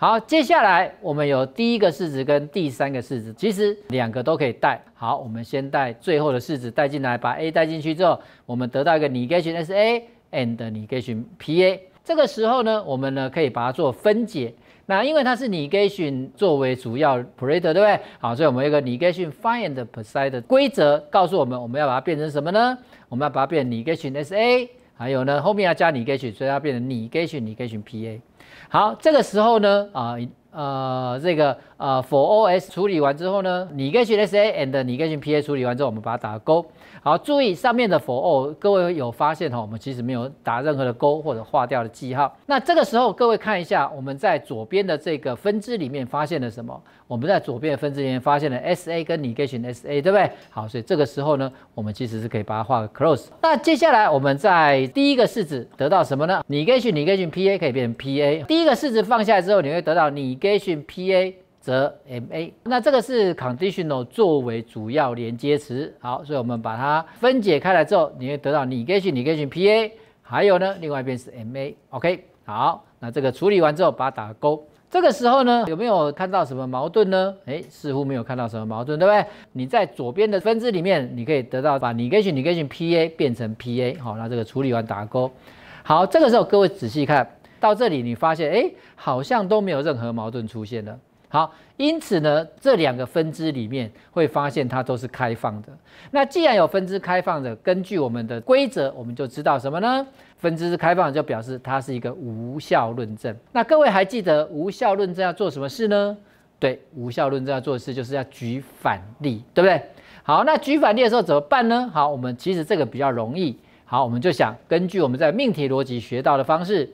好，接下来我们有第一个式子跟第三个式子，其实两个都可以带。好，我们先带最后的式子带进来，把 a 带进去之后，我们得到一个 negation s a and negation p a。这个时候呢，我们呢可以把它做分解。那因为它是 negation 作为主要 operator，对不对？好，所以我们一个 negation find 的规则告诉我们，我们要把它变成什么呢？我们要把它变 negation s a，还有呢后面要加 negation，所以它变成 negation negation p a。好，这个时候呢，啊，呃，这个呃，for OS 处理完之后呢，你跟选 SA，and 你跟选 PA 处理完之后，我们把它打勾。好，注意上面的符哦，各位有发现哈？我们其实没有打任何的勾或者划掉的记号。那这个时候，各位看一下，我们在左边的这个分支里面发现了什么？我们在左边的分支里面发现了 S A 跟 Negation S A，对不对？好，所以这个时候呢，我们其实是可以把它画个 close。那接下来，我们在第一个式子得到什么呢？Negation Negation P A 可以变成 P A。第一个式子放下来之后，你会得到 Negation P A。的 MA，那这个是 conditional 作为主要连接词，好，所以我们把它分解开来之后，你会得到 negation negation PA，还有呢，另外一边是 MA，OK，好，那这个处理完之后，把它打个勾。这个时候呢，有没有看到什么矛盾呢？哎，似乎没有看到什么矛盾，对不对？你在左边的分支里面，你可以得到把 negation negation PA 变成 PA，好，那这个处理完打勾。好，这个时候各位仔细看到这里，你发现哎，好像都没有任何矛盾出现了。好，因此呢，这两个分支里面会发现它都是开放的。那既然有分支开放的，根据我们的规则，我们就知道什么呢？分支是开放，就表示它是一个无效论证。那各位还记得无效论证要做什么事呢？对，无效论证要做的事就是要举反例，对不对？好，那举反例的时候怎么办呢？好，我们其实这个比较容易。好，我们就想根据我们在命题逻辑学到的方式。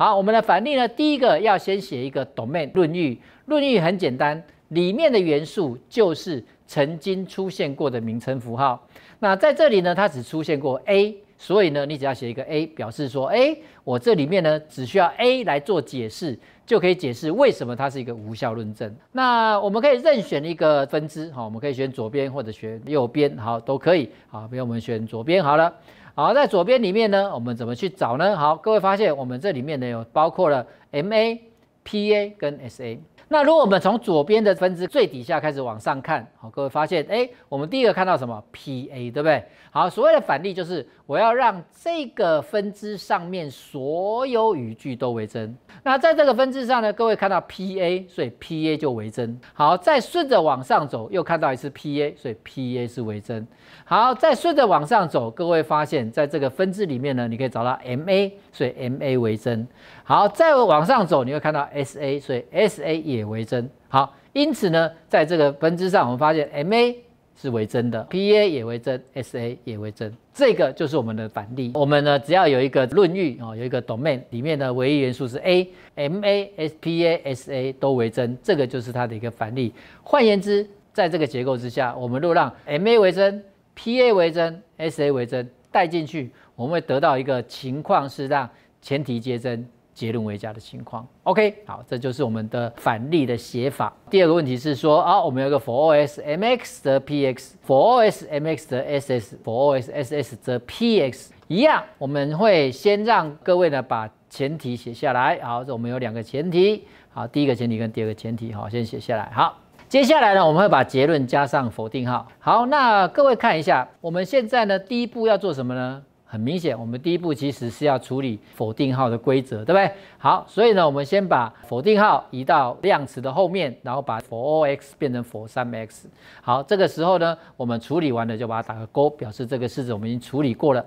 好，我们的反例呢，第一个要先写一个 domain 论域，论域很简单，里面的元素就是曾经出现过的名称符号。那在这里呢，它只出现过 A，所以呢，你只要写一个 A，表示说，哎，我这里面呢，只需要 A 来做解释，就可以解释为什么它是一个无效论证。那我们可以任选一个分支，好，我们可以选左边或者选右边，好，都可以。好，比如我们选左边好了。好，在左边里面呢，我们怎么去找呢？好，各位发现我们这里面呢，有包括了 M A、P A 跟 S A。那如果我们从左边的分支最底下开始往上看，好，各位发现，哎，我们第一个看到什么？P A，对不对？好，所谓的反例就是我要让这个分支上面所有语句都为真。那在这个分支上呢，各位看到 P A，所以 P A 就为真。好，再顺着往上走，又看到一次 P A，所以 P A 是为真。好，再顺着往上走，各位发现，在这个分支里面呢，你可以找到 M A，所以 M A 为真。好，再往上走，你会看到 S A，所以 S A 也也为真，好，因此呢，在这个分支上，我们发现 M A 是为真的，P A 也为真，S A 也为真，这个就是我们的反例。我们呢，只要有一个论域啊，有一个 domain，里面的唯一元素是 a，M A S P A S A 都为真，这个就是它的一个反例。换言之，在这个结构之下，我们若让 M A 为真，P A 为真，S A 为真，带进去，我们会得到一个情况是让前提皆真。结论为假的情况。OK，好，这就是我们的反例的写法。第二个问题是说啊，我们有个 For S M X 的 P X，For S M X 的 S S，For S S S 的 P X，一样，我们会先让各位呢把前提写下来。好，我们有两个前提。好，第一个前提跟第二个前提，好，先写下来。好，接下来呢，我们会把结论加上否定号。好，那各位看一下，我们现在呢第一步要做什么呢？很明显，我们第一步其实是要处理否定号的规则，对不对？好，所以呢，我们先把否定号移到量词的后面，然后把否 o x 变成否 sum x。好，这个时候呢，我们处理完了就把它打个勾，表示这个式子我们已经处理过了。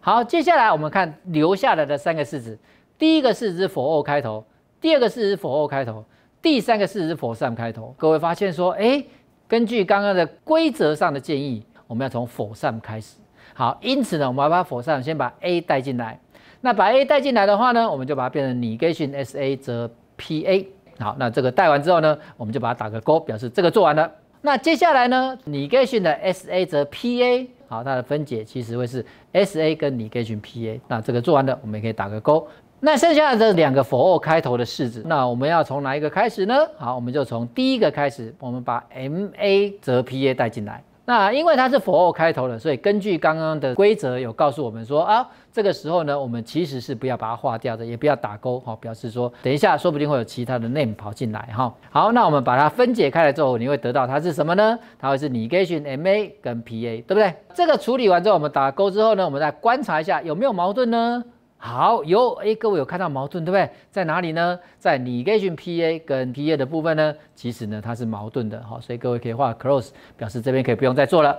好，接下来我们看留下来的三个式子，第一个式子是否 o 开头，第二个式子是否 o 开头，第三个式子是否 sum 开头。各位发现说，哎，根据刚刚的规则上的建议，我们要从否 sum 开始。好，因此呢，我们要把它上，先把 A 带进来。那把 A 带进来的话呢，我们就把它变成 Negation S A 则 P A。好，那这个带完之后呢，我们就把它打个勾，表示这个做完了。那接下来呢，Negation 的 S A 则 P A，好，它的分解其实会是 S A 跟 Negation P A。那这个做完了，我们也可以打个勾。那剩下的这两个否 or 开头的式子，那我们要从哪一个开始呢？好，我们就从第一个开始，我们把 M A 则 P A 带进来。那因为它是 for 开头的，所以根据刚刚的规则有告诉我们说啊，这个时候呢，我们其实是不要把它划掉的，也不要打勾哈，表示说等一下说不定会有其他的 name 跑进来哈。好，那我们把它分解开来之后，你会得到它是什么呢？它会是 negation ma 跟 pa，对不对？这个处理完之后，我们打勾之后呢，我们再观察一下有没有矛盾呢？好有哎，各位有看到矛盾对不对？在哪里呢？在 l i g a t i o n PA 跟 PA 的部分呢？其实呢它是矛盾的，好，所以各位可以画 close 表示这边可以不用再做了。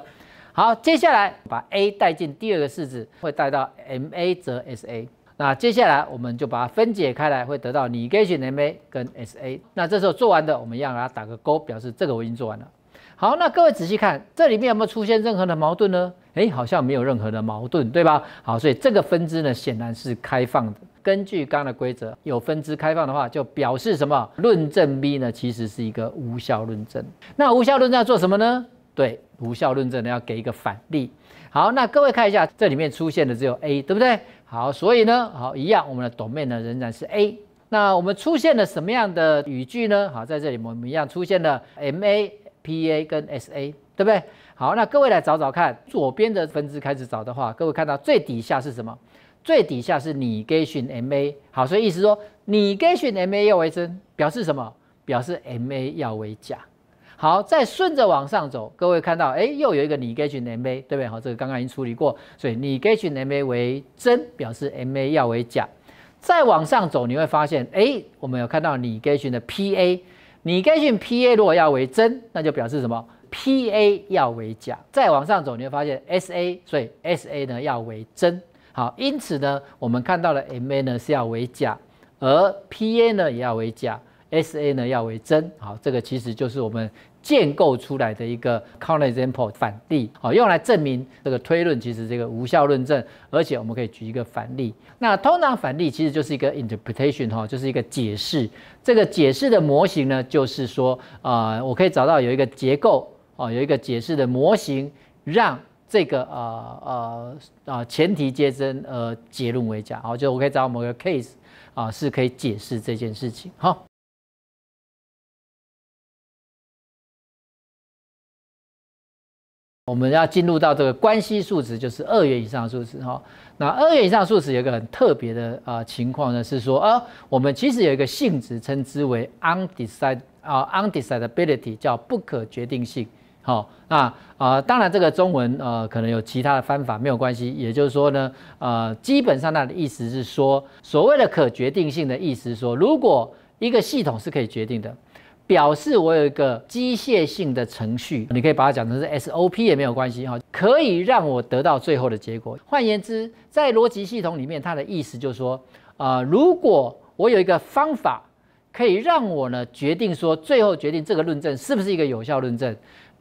好，接下来把 A 带进第二个式子，会带到 MA 则 SA。那接下来我们就把它分解开来，会得到 n e g a t i o n MA 跟 SA。那这时候做完的，我们要给它打个勾，表示这个我已经做完了。好，那各位仔细看，这里面有没有出现任何的矛盾呢？哎，好像没有任何的矛盾，对吧？好，所以这个分支呢，显然是开放的。根据刚刚的规则，有分支开放的话，就表示什么？论证 B 呢，其实是一个无效论证。那无效论证要做什么呢？对，无效论证呢，要给一个反例。好，那各位看一下，这里面出现的只有 A，对不对？好，所以呢，好，一样，我们的 domain 呢仍然是 A。那我们出现了什么样的语句呢？好，在这里我们一样出现了 M A P A 跟 S A。对不对？好，那各位来找找看，左边的分支开始找的话，各位看到最底下是什么？最底下是你 g a t i o n MA。好，所以意思说你 getion MA 要为真，表示什么？表示 MA 要为假。好，再顺着往上走，各位看到，哎，又有一个你 getion MA，对不对？好，这个刚刚已经处理过，所以你 getion MA 为真，表示 MA 要为假。再往上走，你会发现，哎，我们有看到你 getion 的 PA，你 getion PA 如果要为真，那就表示什么？P A 要为假，再往上走你会发现 S A，所以 S A 呢要为真。好，因此呢，我们看到的 M A 呢是要为假，而 P A 呢也要为假，S A 呢要为真。好，这个其实就是我们建构出来的一个 counterexample 反例，好，用来证明这个推论其实这个无效论证。而且我们可以举一个反例，那通常反例其实就是一个 interpretation 哈，就是一个解释。这个解释的模型呢，就是说啊，我可以找到有一个结构。哦，有一个解释的模型，让这个呃呃呃前提皆真，呃结论为假。哦，就我可以找某个 case 啊，是可以解释这件事情。哈，我们要进入到这个关系数值，就是二元以上数值。哈，那二元以上数值有一个很特别的啊情况呢，是说啊，我们其实有一个性质，称之为 undecided 啊 undecidability，叫不可决定性。哦，那啊，当然这个中文呃，可能有其他的方法，没有关系。也就是说呢，呃，基本上它的意思是说，所谓的可决定性的意思，说如果一个系统是可以决定的，表示我有一个机械性的程序，你可以把它讲成是 SOP 也没有关系哈，可以让我得到最后的结果。换言之，在逻辑系统里面，它的意思就是说，啊，如果我有一个方法可以让我呢决定说，最后决定这个论证是不是一个有效论证。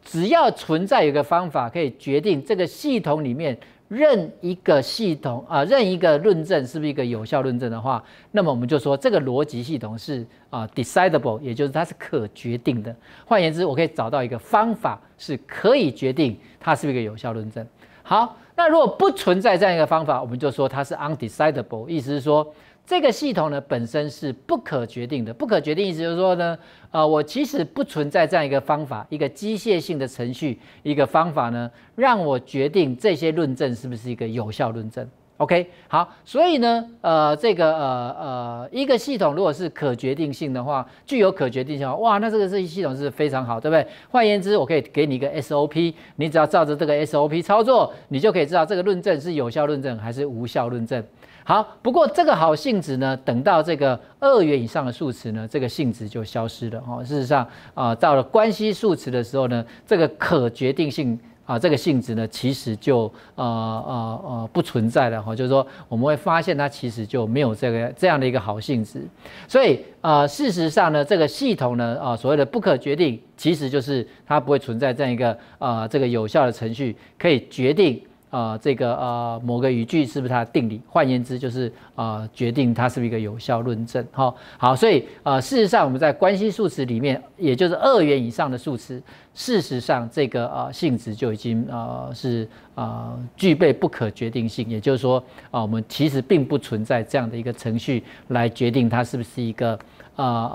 只要存在一个方法可以决定这个系统里面任一个系统啊任一个论证是不是一个有效论证的话，那么我们就说这个逻辑系统是啊 decidable，也就是它是可决定的。换言之，我可以找到一个方法是可以决定它是不是一个有效论证。好。那如果不存在这样一个方法，我们就说它是 undecidable，意思是说这个系统呢本身是不可决定的。不可决定意思就是说呢，呃，我其实不存在这样一个方法，一个机械性的程序，一个方法呢，让我决定这些论证是不是一个有效论证。OK，好，所以呢，呃，这个呃呃，一个系统如果是可决定性的话，具有可决定性，哇，那这个是系统是非常好，对不对？换言之，我可以给你一个 SOP，你只要照着这个 SOP 操作，你就可以知道这个论证是有效论证还是无效论证。好，不过这个好性质呢，等到这个二元以上的数值呢，这个性质就消失了哦。事实上啊，到了关系数值的时候呢，这个可决定性。啊，这个性质呢，其实就呃呃呃不存在了哈，就是说我们会发现它其实就没有这个这样的一个好性质，所以呃，事实上呢，这个系统呢，啊，所谓的不可决定，其实就是它不会存在这样一个呃这个有效的程序可以决定。呃，这个呃，某个语句是不是它的定理？换言之，就是呃，决定它是不是一个有效论证。哈，好，所以呃，事实上我们在关系数词里面，也就是二元以上的数词，事实上这个呃性质就已经呃是呃具备不可决定性。也就是说，啊，我们其实并不存在这样的一个程序来决定它是不是一个。呃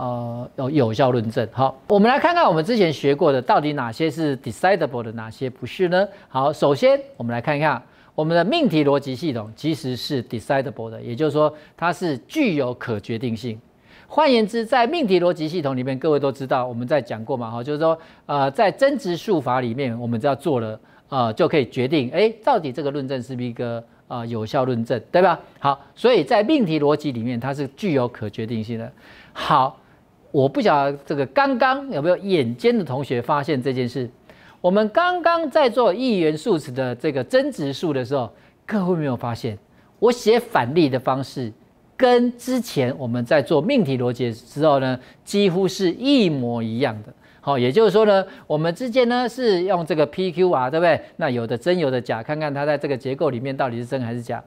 呃，有有效论证。好，我们来看看我们之前学过的到底哪些是 decidable 的，哪些不是呢？好，首先我们来看一看我们的命题逻辑系统其实是 decidable 的，也就是说它是具有可决定性。换言之，在命题逻辑系统里面，各位都知道我们在讲过嘛？哈，就是说呃，在真值数法里面，我们只要做了呃，就可以决定哎，到底这个论证是一个呃有效论证，对吧？好，所以在命题逻辑里面，它是具有可决定性的。好，我不晓得这个刚刚有没有眼尖的同学发现这件事。我们刚刚在做一元数词的这个增值数的时候，各位有没有发现我写反例的方式跟之前我们在做命题逻辑的时候呢，几乎是一模一样的。好，也就是说呢，我们之间呢是用这个 P、Q、R，对不对？那有的真，有的假，看看它在这个结构里面到底是真还是假。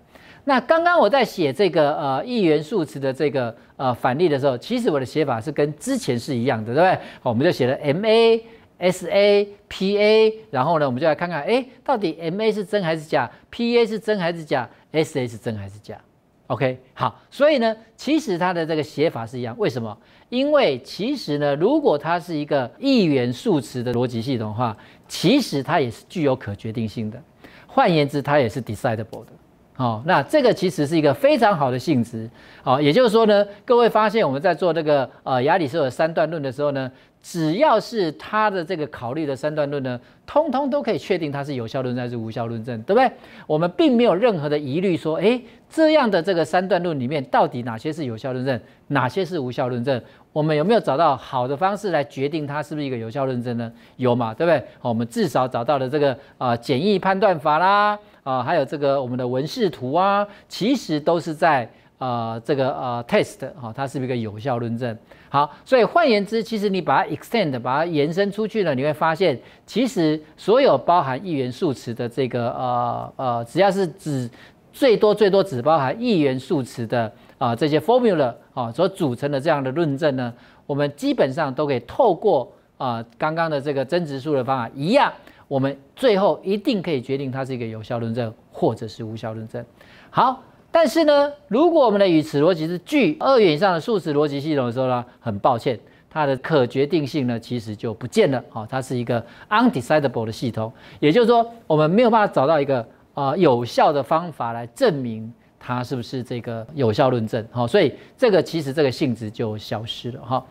那刚刚我在写这个呃一元数词的这个呃反例的时候，其实我的写法是跟之前是一样的，对不对？好，我们就写了 M A S A P A，然后呢，我们就来看看，哎，到底 M A 是真还是假？P A 是真还是假？S A 是真还是假？OK，好，所以呢，其实它的这个写法是一样，为什么？因为其实呢，如果它是一个一元数词的逻辑系统的话，其实它也是具有可决定性的，换言之，它也是 decidable 的。哦，那这个其实是一个非常好的性质。好，也就是说呢，各位发现我们在做这个呃亚里士多德三段论的时候呢，只要是他的这个考虑的三段论呢，通通都可以确定它是有效论证还是无效论证，对不对？我们并没有任何的疑虑说，诶，这样的这个三段论里面到底哪些是有效论证，哪些是无效论证？我们有没有找到好的方式来决定它是不是一个有效论证呢？有嘛，对不对？好，我们至少找到了这个呃简易判断法啦。啊，还有这个我们的文示图啊，其实都是在呃这个呃 test，哈，它是一个有效论证。好，所以换言之，其实你把它 extend，把它延伸出去呢，你会发现，其实所有包含一元素词的这个呃呃，只要是只最多最多只包含一元素词的啊这些 formula，哦，所组成的这样的论证呢，我们基本上都可以透过啊刚刚的这个增值数的方法一样。我们最后一定可以决定它是一个有效论证，或者是无效论证。好，但是呢，如果我们的语词逻辑是具二元以上的数词逻辑系统的时候呢，很抱歉，它的可决定性呢，其实就不见了。好，它是一个 undecidable 的系统，也就是说，我们没有办法找到一个啊有效的方法来证明它是不是这个有效论证。好，所以这个其实这个性质就消失了。哈。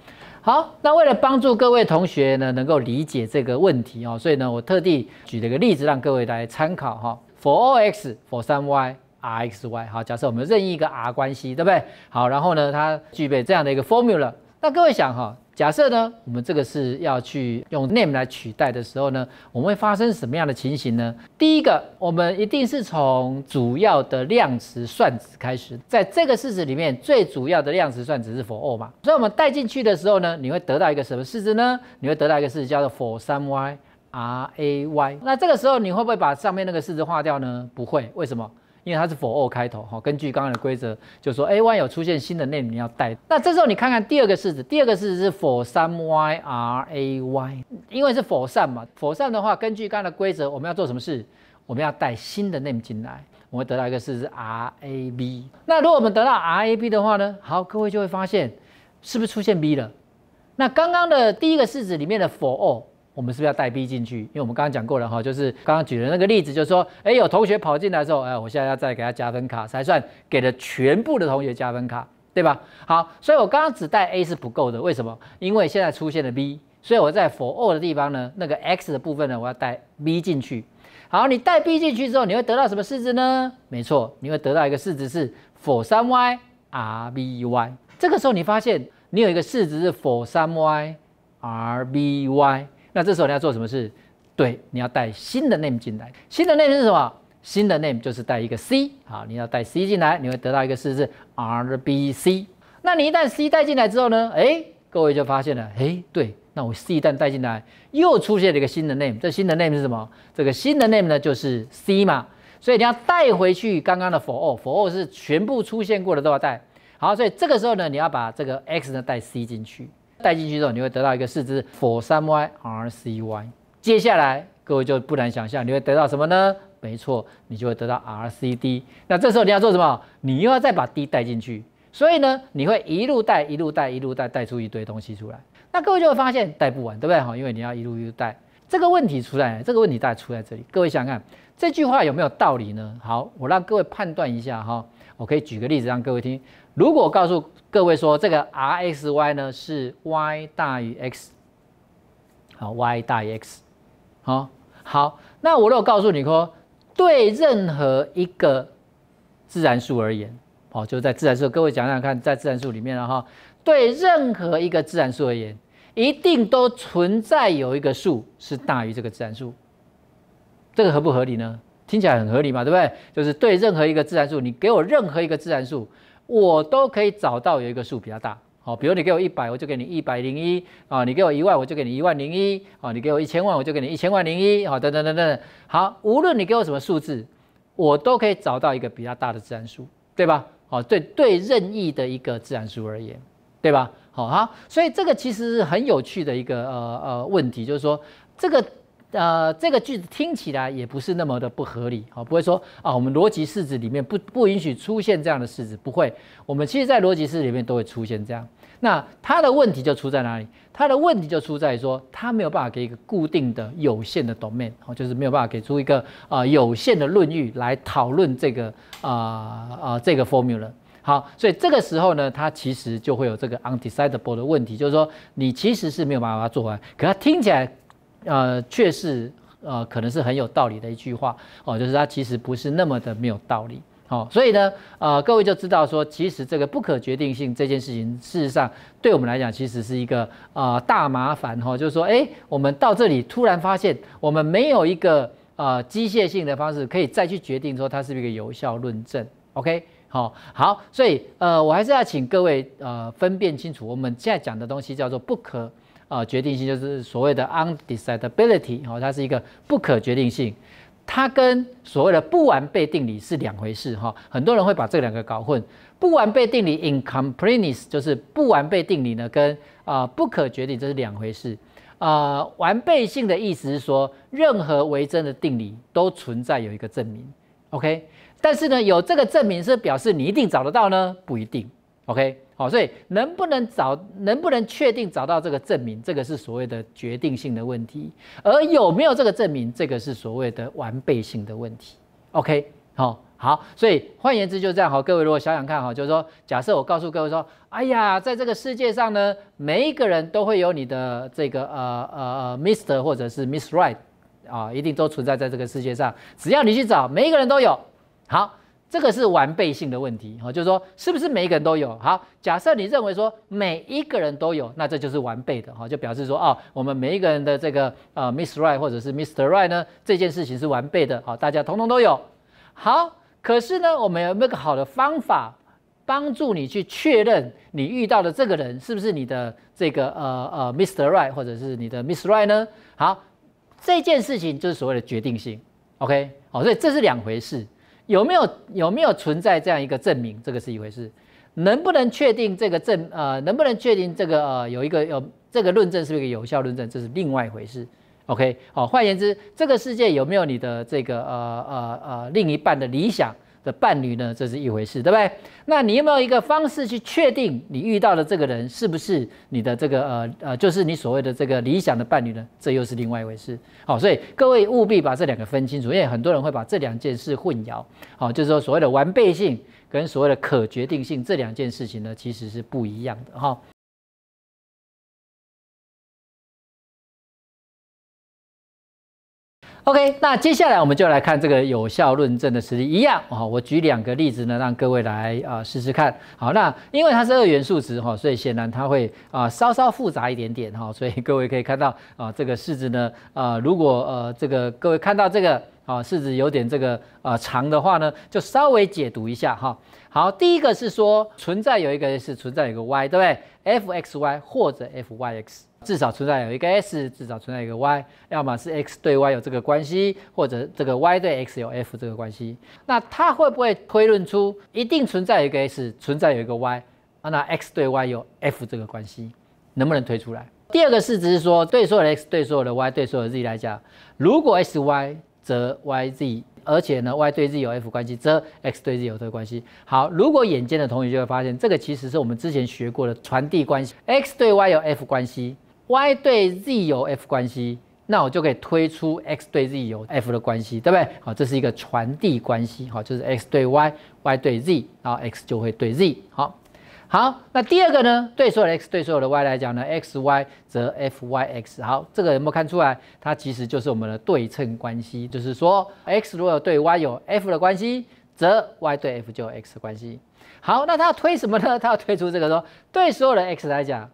好，那为了帮助各位同学呢，能够理解这个问题哦，所以呢，我特地举了一个例子让各位来参考哈，for O X for 三 Y R X Y 好，假设我们任意一个 R 关系，对不对？好，然后呢，它具备这样的一个 formula，那各位想哈。假设呢，我们这个是要去用 name 来取代的时候呢，我们会发生什么样的情形呢？第一个，我们一定是从主要的量词算子开始，在这个式子里面，最主要的量词算子是 forall 嘛，所以，我们带进去的时候呢，你会得到一个什么式子呢？你会得到一个式子叫做 forall y ray。那这个时候，你会不会把上面那个式子划掉呢？不会，为什么？因为它是否二开头哈，根据刚刚的规则，就说 a one 有出现新的 name，你要带。那这时候你看看第二个式子，第二个式子是否三 y r a y，因为是否 e 嘛，否 e 的话，根据刚刚的规则，我们要做什么事？我们要带新的 name 进来，我们得到一个式子 r a b。那如果我们得到 r a b 的话呢？好，各位就会发现是不是出现 b 了？那刚刚的第一个式子里面的否二。我们是不是要带 B 进去，因为我们刚刚讲过了哈，就是刚刚举的那个例子，就是说，哎，有同学跑进来之后，哎，我现在要再给他加分卡，才算给了全部的同学加分卡，对吧？好，所以我刚刚只带 A 是不够的，为什么？因为现在出现了 B，所以我在 for all 的地方呢，那个 x 的部分呢，我要带 B 进去。好，你带 B 进去之后，你会得到什么式子呢？没错，你会得到一个式子是 for 三 y r b y。这个时候你发现，你有一个式子是 for 三 y r b y。那这时候你要做什么？是，对，你要带新的 name 进来。新的 name 是什么？新的 name 就是带一个 c，好，你要带 c 进来，你会得到一个式是 rbc。那你一旦 c 带进来之后呢？哎，各位就发现了，哎，对，那我 c 一旦带进来，又出现了一个新的 name。这新的 name 是什么？这个新的 name 呢就是 c 嘛。所以你要带回去刚刚的 for l f o r all 是全部出现过的都要带。好，所以这个时候呢，你要把这个 x 呢带 c 进去。带进去之后，你会得到一个四肢 f o r t e y r c y。接下来各位就不难想象，你会得到什么呢？没错，你就会得到 r c d。那这时候你要做什么？你又要再把 d 带进去。所以呢，你会一路带，一路带，一路带，带出一堆东西出来。那各位就会发现带不完，对不对？哈，因为你要一路一路带。这个问题出来，这个问题在出在这里。各位想想看，这句话有没有道理呢？好，我让各位判断一下哈。我可以举个例子让各位听。如果告诉各位说，这个 R X Y 呢是 Y 大于 X 好，Y 大于 X 好好。那我如果告诉你说，对任何一个自然数而言，好，就在自然数，各位想想看，在自然数里面了哈，对任何一个自然数而言，一定都存在有一个数是大于这个自然数，这个合不合理呢？听起来很合理嘛，对不对？就是对任何一个自然数，你给我任何一个自然数。我都可以找到有一个数比较大，好，比如你给我一百，我就给你一百零一啊；你给我一万，我就给你一万零一啊；你给我一千万，我就给你一千万零一啊，等等等等。好，无论你给我什么数字，我都可以找到一个比较大的自然数，对吧？好，对对，任意的一个自然数而言，对吧？好哈，所以这个其实很有趣的一个呃呃问题，就是说这个。呃，这个句子听起来也不是那么的不合理，好，不会说啊，我们逻辑式子里面不不允许出现这样的式子，不会，我们其实在逻辑式里面都会出现这样。那它的问题就出在哪里？它的问题就出在说，它没有办法给一个固定的、有限的 domain，好，就是没有办法给出一个啊有限的论域来讨论这个啊啊这个 formula。好，所以这个时候呢，它其实就会有这个 undecidable 的问题，就是说你其实是没有办法做完，可它听起来。呃，确实，呃，可能是很有道理的一句话哦，就是它其实不是那么的没有道理。好，所以呢，呃，各位就知道说，其实这个不可决定性这件事情，事实上对我们来讲，其实是一个呃大麻烦哈。就是说，哎，我们到这里突然发现，我们没有一个呃机械性的方式可以再去决定说它是一个有效论证。OK，好，好，所以呃，我还是要请各位呃分辨清楚，我们现在讲的东西叫做不可。啊，决定性就是所谓的 undecidability 哈，它是一个不可决定性，它跟所谓的不完备定理是两回事哈。很多人会把这两个搞混。不完备定理 incompleteness 就是不完备定理呢，跟啊不可决定这是两回事。啊，完备性的意思是说，任何为真的定理都存在有一个证明。OK，但是呢，有这个证明是表示你一定找得到呢？不一定。OK。好，所以能不能找，能不能确定找到这个证明，这个是所谓的决定性的问题；而有没有这个证明，这个是所谓的完备性的问题。OK，好，好，所以换言之就这样。好，各位如果想想看，哈，就是说，假设我告诉各位说，哎呀，在这个世界上呢，每一个人都会有你的这个呃呃，Mr 或者是 Miss r i g h t 啊，一定都存在在这个世界上，只要你去找，每一个人都有。好。这个是完备性的问题哈，就是说是不是每一个人都有？好，假设你认为说每一个人都有，那这就是完备的哈，就表示说哦，我们每一个人的这个呃 Miss r i g h t 或者是 Mr Wright 呢，这件事情是完备的，好，大家通通都有。好，可是呢，我们有没有个好的方法帮助你去确认你遇到的这个人是不是你的这个呃呃 Mr Wright 或者是你的 Miss r i g h t 呢？好，这件事情就是所谓的决定性。OK，好，所以这是两回事。有没有有没有存在这样一个证明？这个是一回事，能不能确定这个证？呃，能不能确定这个呃有一个有这个论证是不是一个有效论证？这是另外一回事。OK，好，换言之，这个世界有没有你的这个呃呃呃另一半的理想？的伴侣呢，这是一回事，对不对？那你有没有一个方式去确定你遇到的这个人是不是你的这个呃呃，就是你所谓的这个理想的伴侣呢？这又是另外一回事。好，所以各位务必把这两个分清楚，因为很多人会把这两件事混淆。好，就是说所谓的完备性跟所谓的可决定性这两件事情呢，其实是不一样的哈。OK，那接下来我们就来看这个有效论证的实例，一样哦。我举两个例子呢，让各位来啊试试看。好，那因为它是二元数值哈，所以显然它会啊稍稍复杂一点点哈。所以各位可以看到啊，这个式子呢，啊如果呃这个各位看到这个啊式子有点这个啊长的话呢，就稍微解读一下哈。好，第一个是说存在有一个是存在有个 y 对不对？f x y 或者 f y x。至少存在有一个 s，至少存在一个 y，要么是 x 对 y 有这个关系，或者这个 y 对 x 有 f 这个关系。那它会不会推论出一定存在一个 s，存在有一个 y，那 x 对 y 有 f 这个关系，能不能推出来？第二个式子是说，对所有的 x，对所有的 y，对所有的 z 来讲，如果 s y，则 y z，而且呢 y 对 z 有 f 关系，则 x 对 z 有这个关系。好，如果眼尖的同学就会发现，这个其实是我们之前学过的传递关系，x 对 y 有 f 关系。y 对 z 有 f 关系，那我就可以推出 x 对 z 有 f 的关系，对不对？好，这是一个传递关系，好，就是 x 对 y，y 对 z，然后 x 就会对 z。好，好，那第二个呢？对所有的 x 对所有的 y 来讲呢，x y 则 f y x。好，这个有没有看出来？它其实就是我们的对称关系，就是说 x 如果对 y 有 f 的关系，则 y 对 f 就有 x 的关系。好，那它要推什么呢？它要推出这个说，对所有的 x 来讲。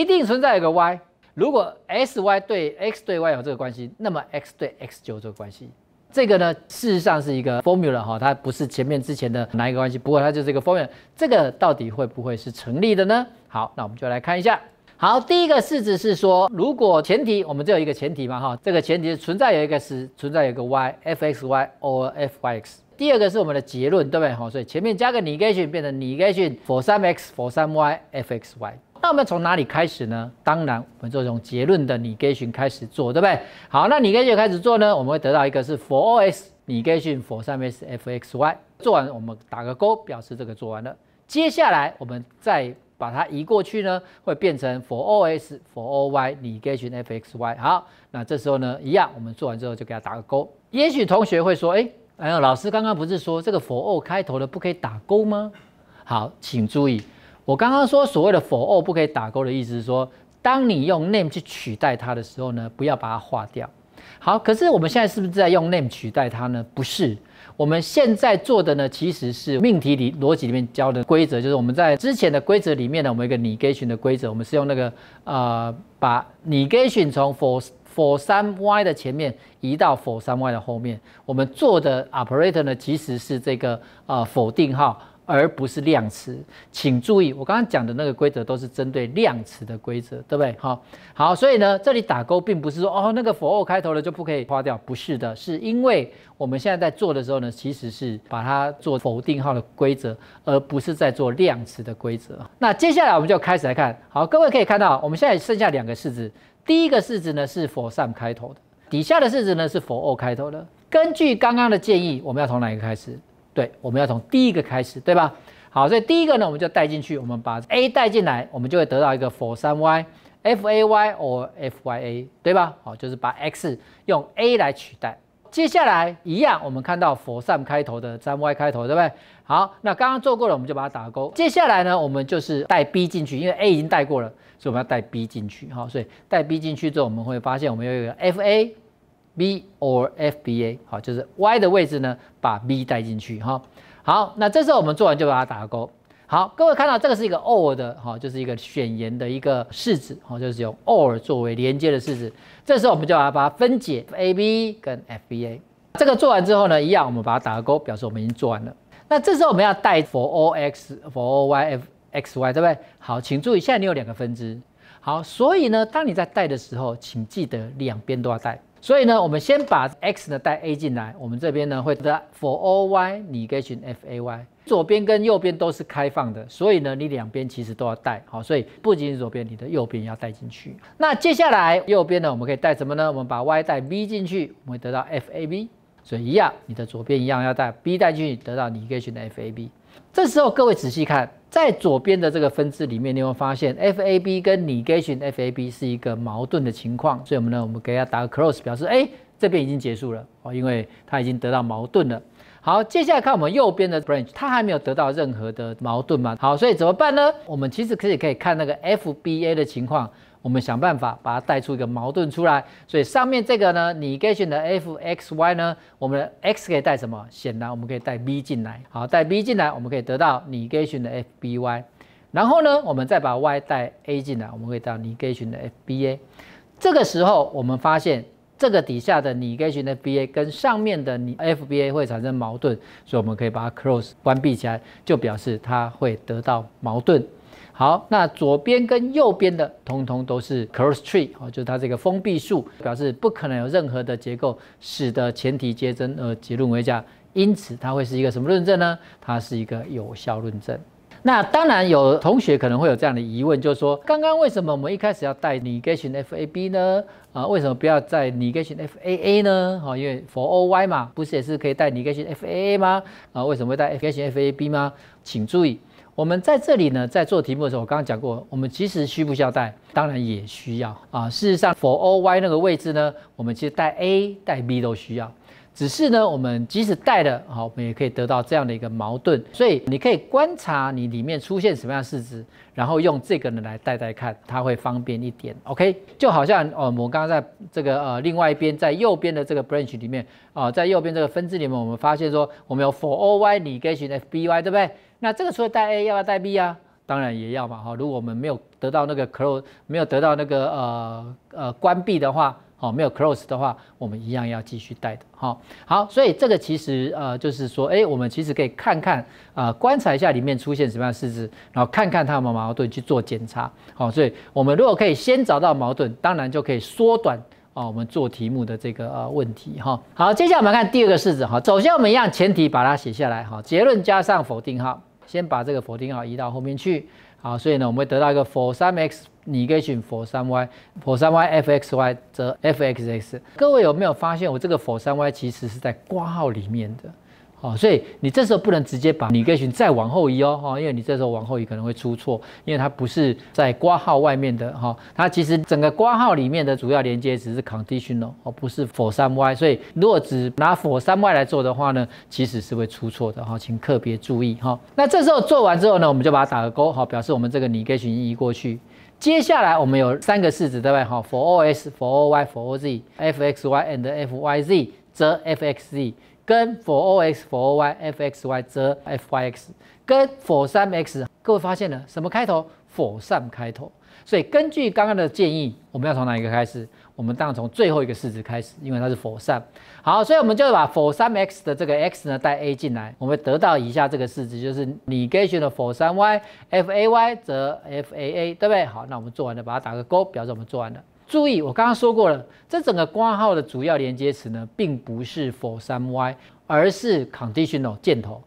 一定存在一个 y，如果 x y 对 x 对 y 有这个关系，那么 x 对 x 就有这个关系。这个呢，事实上是一个 formula 哈，它不是前面之前的哪一个关系，不过它就是一个 formula。这个到底会不会是成立的呢？好，那我们就来看一下。好，第一个式子是说，如果前提，我们只有一个前提嘛哈，这个前提存在有一个是存在有一个 y，f x y 或 f y x。第二个是我们的结论，对不对？好，所以前面加个 negation 变成 negation for 3 x for 3 y f x y。那我们从哪里开始呢？当然，我们就从结论的 negation 开始做，对不对？好，那 negation 开始做呢，我们会得到一个是 for os negation for three s f x y。做完，我们打个勾，表示这个做完了。接下来，我们再把它移过去呢，会变成 for os for o y negation f x y。好，那这时候呢，一样，我们做完之后就给它打个勾。也许同学会说，哎，老师刚刚不是说这个 for 开头的不可以打勾吗？好，请注意。我刚刚说所谓的否 l 不可以打勾的意思是说，当你用 name 去取代它的时候呢，不要把它划掉。好，可是我们现在是不是在用 name 取代它呢？不是，我们现在做的呢，其实是命题里逻辑里面教的规则，就是我们在之前的规则里面呢，我们一个 negation 的规则，我们是用那个呃，把 negation 从 for for 三 y 的前面移到 for 三 y 的后面。我们做的 operator 呢，其实是这个呃否定号。而不是量词，请注意，我刚刚讲的那个规则都是针对量词的规则，对不对？好，好，所以呢，这里打勾并不是说哦，那个 for 开头的就不可以划掉，不是的，是因为我们现在在做的时候呢，其实是把它做否定号的规则，而不是在做量词的规则。那接下来我们就开始来看，好，各位可以看到，我们现在剩下两个式子，第一个式子呢是 some 开头的，底下的式子呢是佛二开头的。根据刚刚的建议，我们要从哪一个开始？对，我们要从第一个开始，对吧？好，所以第一个呢，我们就带进去，我们把 a 带进来，我们就会得到一个佛山 y f a y 或 f y a，对吧？好，就是把 x 用 a 来取代。接下来一样，我们看到佛山开头的三 y 开头，对不对？好，那刚刚做过了，我们就把它打勾。接下来呢，我们就是带 b 进去，因为 a 已经带过了，所以我们要带 b 进去，好，所以带 b 进去之后，我们会发现我们有一个 f a。B or FBA，好，就是 Y 的位置呢，把 B 带进去哈。好，那这时候我们做完就把它打个勾。好，各位看到这个是一个 or 的哈，就是一个选言的一个式子，哈，就是用 or 作为连接的式子。这时候我们就把它分解，AB 跟 FBA。这个做完之后呢，一样我们把它打个勾，表示我们已经做完了。那这时候我们要带 for OX for OY FXY，对不对？好，请注意，现在你有两个分支。好，所以呢，当你在带的时候，请记得两边都要带。所以呢，我们先把 x 呢带 a 进来，我们这边呢会得 for all y negation f a y。左边跟右边都是开放的，所以呢，你两边其实都要带好，所以不仅是左边，你的右边要带进去。那接下来右边呢，我们可以带什么呢？我们把 y 带 b 进去，我们得到 f a b。所以一样，你的左边一样要带 b 带进去，得到 negation f a b。这时候各位仔细看。在左边的这个分支里面，你会发现 F A B 跟 negation F A B 是一个矛盾的情况，所以我们呢，我们给它打个 close，表示哎，这边已经结束了哦，因为它已经得到矛盾了。好，接下来看我们右边的 branch，它还没有得到任何的矛盾嘛？好，所以怎么办呢？我们其实可以可以看那个 F B A 的情况。我们想办法把它带出一个矛盾出来，所以上面这个呢，逆选的 f x y 呢，我们的 x 可以带什么？显然我们可以带 b 进来，好，带 b 进来，我们可以得到逆选的 f b y，然后呢，我们再把 y 带 a 进来，我们可以到逆选的 f b a，这个时候我们发现这个底下的逆选的 b a 跟上面的你 f b a 会产生矛盾，所以我们可以把它 close 关闭起来，就表示它会得到矛盾。好，那左边跟右边的通通都是 c l o s e tree，哦，就它这个封闭树表示不可能有任何的结构使得前提皆真而结论为假，因此它会是一个什么论证呢？它是一个有效论证。那当然有同学可能会有这样的疑问，就是说刚刚为什么我们一开始要带 negation F A B 呢？啊，为什么不要带 negation F A A 呢？哦，因为 for O Y 嘛，不是也是可以带 negation F A A 吗？啊，为什么会带 negation F A B 吗？请注意。我们在这里呢，在做题目的时候，我刚刚讲过，我们其实需不需要带，当然也需要啊。事实上，for O Y 那个位置呢，我们其实带 A、带 B 都需要。只是呢，我们即使带了，好，我们也可以得到这样的一个矛盾。所以你可以观察你里面出现什么样的式子，然后用这个呢来带带看，它会方便一点。OK，就好像哦，我们刚刚在这个呃另外一边，在右边的这个 branch 里面啊，在右边这个分支里面，我们发现说，我们有 for O Y negation F B Y，对不对？那这个除了带 A 要不要带 B 啊，当然也要嘛哈。如果我们没有得到那个 close，没有得到那个呃呃关闭的话，好，没有 close 的话，我们一样要继续带的哈。好，所以这个其实呃就是说，哎，我们其实可以看看呃观察一下里面出现什么样的式子，然后看看它有没矛盾去做检查。好，所以我们如果可以先找到矛盾，当然就可以缩短啊我们做题目的这个呃问题哈。好，接下来我们看第二个式子哈。首先我们一样前提把它写下来哈，结论加上否定哈。先把这个否定号移到后面去，好，所以呢，我们会得到一个 for 三 x negation for 三 y for 三 y f x y，则 f x x。各位有没有发现我这个 for 三 y 其实是在括号里面的？哦，所以你这时候不能直接把 n e 群再往后移哦，哈，因为你这时候往后移可能会出错，因为它不是在挂号外面的哈，它其实整个挂号里面的主要连接只是 conditional 哦，不是 for some y，所以如果只拿 for some y 来做的话呢，其实是会出错的哈，请特别注意哈。那这时候做完之后呢，我们就把它打个勾哈，表示我们这个 n e 群移过去。接下来我们有三个式子对不对？哈，for OS、f o r o y，for o z，f x y and f y z，则 f x z。跟 f o x f o y f x y，则 f y x，跟 f 三 x，各位发现了什么开头？f 三开头，所以根据刚刚的建议，我们要从哪一个开始？我们当然从最后一个式子开始，因为它是 f 三。好，所以我们就把 f 三 x 的这个 x 呢带 a 进来，我们得到以下这个式子，就是 negation 的 f 三 y f a y，则 f a a，对不对？好，那我们做完了，把它打个勾，表示我们做完了。注意，我刚刚说过了，这整个括号的主要连接词呢，并不是 for some y，而是 conditional 箭头。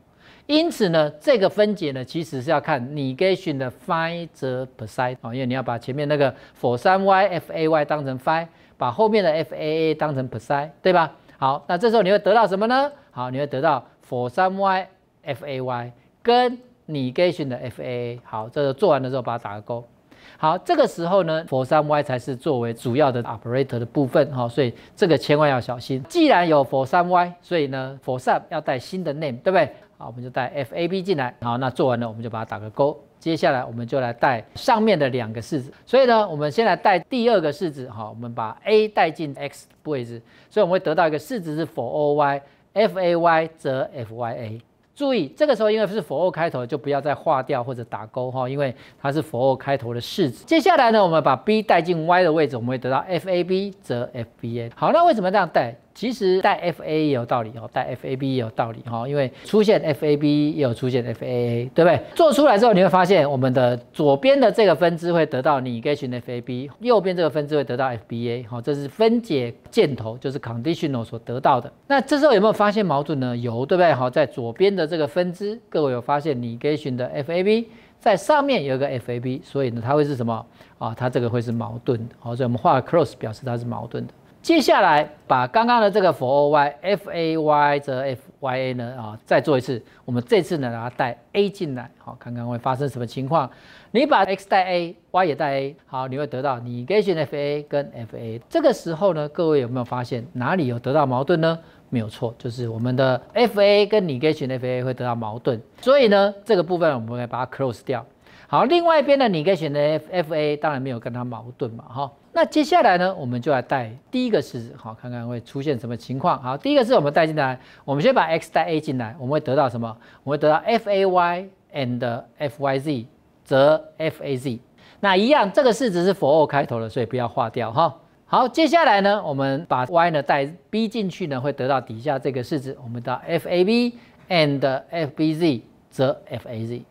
因此呢，这个分解呢，其实是要看 negation 的 phi 跟 psi。哦，因为你要把前面那个 for some y f a y 当成 phi，把后面的 f a a 当成 psi，对吧？好，那这时候你会得到什么呢？好，你会得到 for some y f a y 跟 negation 的 f a a。好，这个做完的时候把它打个勾。好，这个时候呢，佛山 Y 才是作为主要的 operator 的部分哈，所以这个千万要小心。既然有佛山 Y，所以呢，佛山要带新的 name，对不对？好，我们就带 F A B 进来。好，那做完了，我们就把它打个勾。接下来，我们就来带上面的两个式子。所以呢，我们先来带第二个式子哈，我们把 A 带进 X 位置，所以我们会得到一个式子是 F O Y，F A Y，则 F Y A。注意，这个时候因为是符号开头，就不要再划掉或者打勾哈，因为它是符号开头的式子。接下来呢，我们把 b 带进 y 的位置，我们会得到 f a b 则 f b a。好，那为什么这样带？其实带 F A 也有道理哦，带 F A B 也有道理哈，因为出现 F A B 也有出现 F A A，对不对？做出来之后，你会发现我们的左边的这个分支会得到 Negation F A B，右边这个分支会得到 F B A 哈，这是分解箭头，就是 Conditional 所得到的。那这时候有没有发现矛盾呢？有，对不对？好，在左边的这个分支，各位有发现 Negation 的 F A B 在上面有一个 F A B，所以呢，它会是什么啊？它这个会是矛盾的，好，所以我们画 Cross 表示它是矛盾的。接下来把刚刚的这个 F O Y、F A Y 则 F Y A 呢啊，再做一次。我们这次呢，把它带 A 进来，好，看看会发生什么情况？你把 X 带 A，Y 也带 A，好，你会得到你 g a t i o n F A 跟 F A。这个时候呢，各位有没有发现哪里有得到矛盾呢？没有错，就是我们的 F A 跟你 g a t i o n F A 会得到矛盾。所以呢，这个部分我们会把它 close 掉。好，另外一边呢，你可以选择 f f a，当然没有跟他矛盾嘛，哈。那接下来呢，我们就来带第一个式子，好，看看会出现什么情况。好，第一个式子我们带进来，我们先把 x 带 a 进来，我们会得到什么？我们会得到 f a y and f y z，则 f a z。那一样，这个式子是 for 开头的，所以不要划掉，哈。好，接下来呢，我们把 y 呢带 b 进去呢，会得到底下这个式子，我们到 f a b and f b z，则 f a z。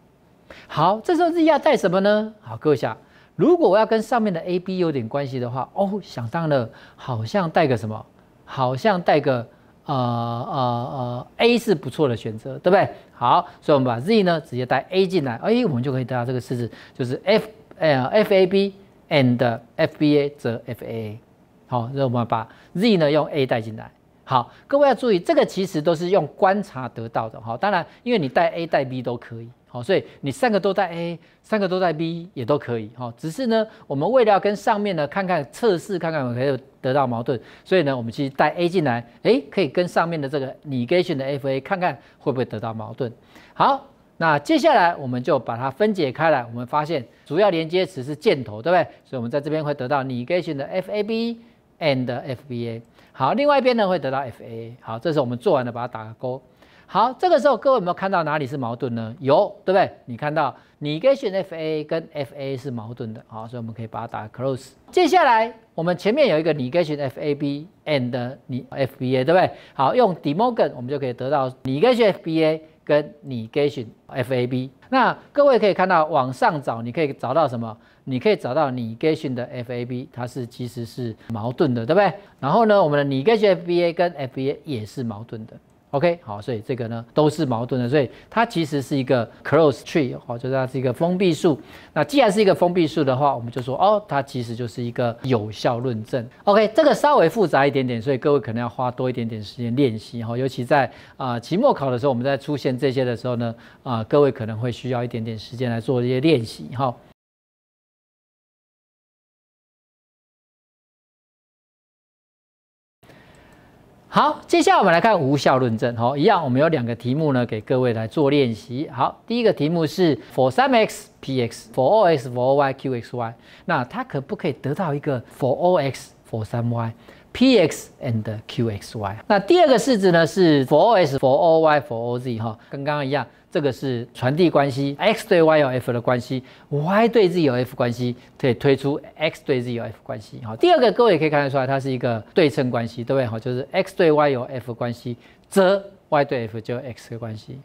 好，这时候 z 要带什么呢？好，各位想，如果我要跟上面的 a b 有点关系的话，哦，想到了，好像带个什么，好像带个呃呃呃 a 是不错的选择，对不对？好，所以我们把 z 呢直接带 a 进来，哎，我们就可以得到这个式子，就是 f 呃 f a b and f b a 则 f a a。好，那我们把 z 呢用 a 带进来。好，各位要注意，这个其实都是用观察得到的。好，当然，因为你带 a 带 b 都可以。好，所以你三个都在 A，三个都在 B 也都可以。好，只是呢，我们为了要跟上面呢看看测试，看看有没有得到矛盾，所以呢，我们其实带 A 进来，诶，可以跟上面的这个 negation 的 F A 看看会不会得到矛盾。好，那接下来我们就把它分解开来，我们发现主要连接词是箭头，对不对？所以我们在这边会得到 negation 的 F A B and F B A。好，另外一边呢会得到 F A。好，这是我们做完了，把它打个勾。好，这个时候各位有没有看到哪里是矛盾呢？有，对不对？你看到 negation F A 跟 F A 是矛盾的，好，所以我们可以把它打 close。接下来我们前面有一个 negation F A B and 你 F B A，对不对？好，用 De Morgan 我们就可以得到 negation F B A 跟 negation F A B。那各位可以看到往上找，你可以找到什么？你可以找到 negation 的 F A B，它是其实是矛盾的，对不对？然后呢，我们的 negation F B A 跟 F B A 也是矛盾的。OK，好，所以这个呢都是矛盾的，所以它其实是一个 c l o s e tree，好，就是它是一个封闭树。那既然是一个封闭树的话，我们就说哦，它其实就是一个有效论证。OK，这个稍微复杂一点点，所以各位可能要花多一点点时间练习哈，尤其在啊期末考的时候，我们在出现这些的时候呢，啊各位可能会需要一点点时间来做一些练习哈。好，接下来我们来看无效论证。好，一样，我们有两个题目呢，给各位来做练习。好，第一个题目是 for 3x px for 2x for y qx y，那它可不可以得到一个 for 2x for 3y px and qx y？那第二个式子呢是 for 2x for 2y for 2z 哈，跟刚刚一样。这个是传递关系，x 对 y 有 f 的关系，y 对 z 有 f 关系，可以推出 x 对 z 有 f 关系。好，第二个各位也可以看得出来，它是一个对称关系，对不对？好，就是 x 对 y 有 f 关系，则 y 对 f 就有 x 的关系。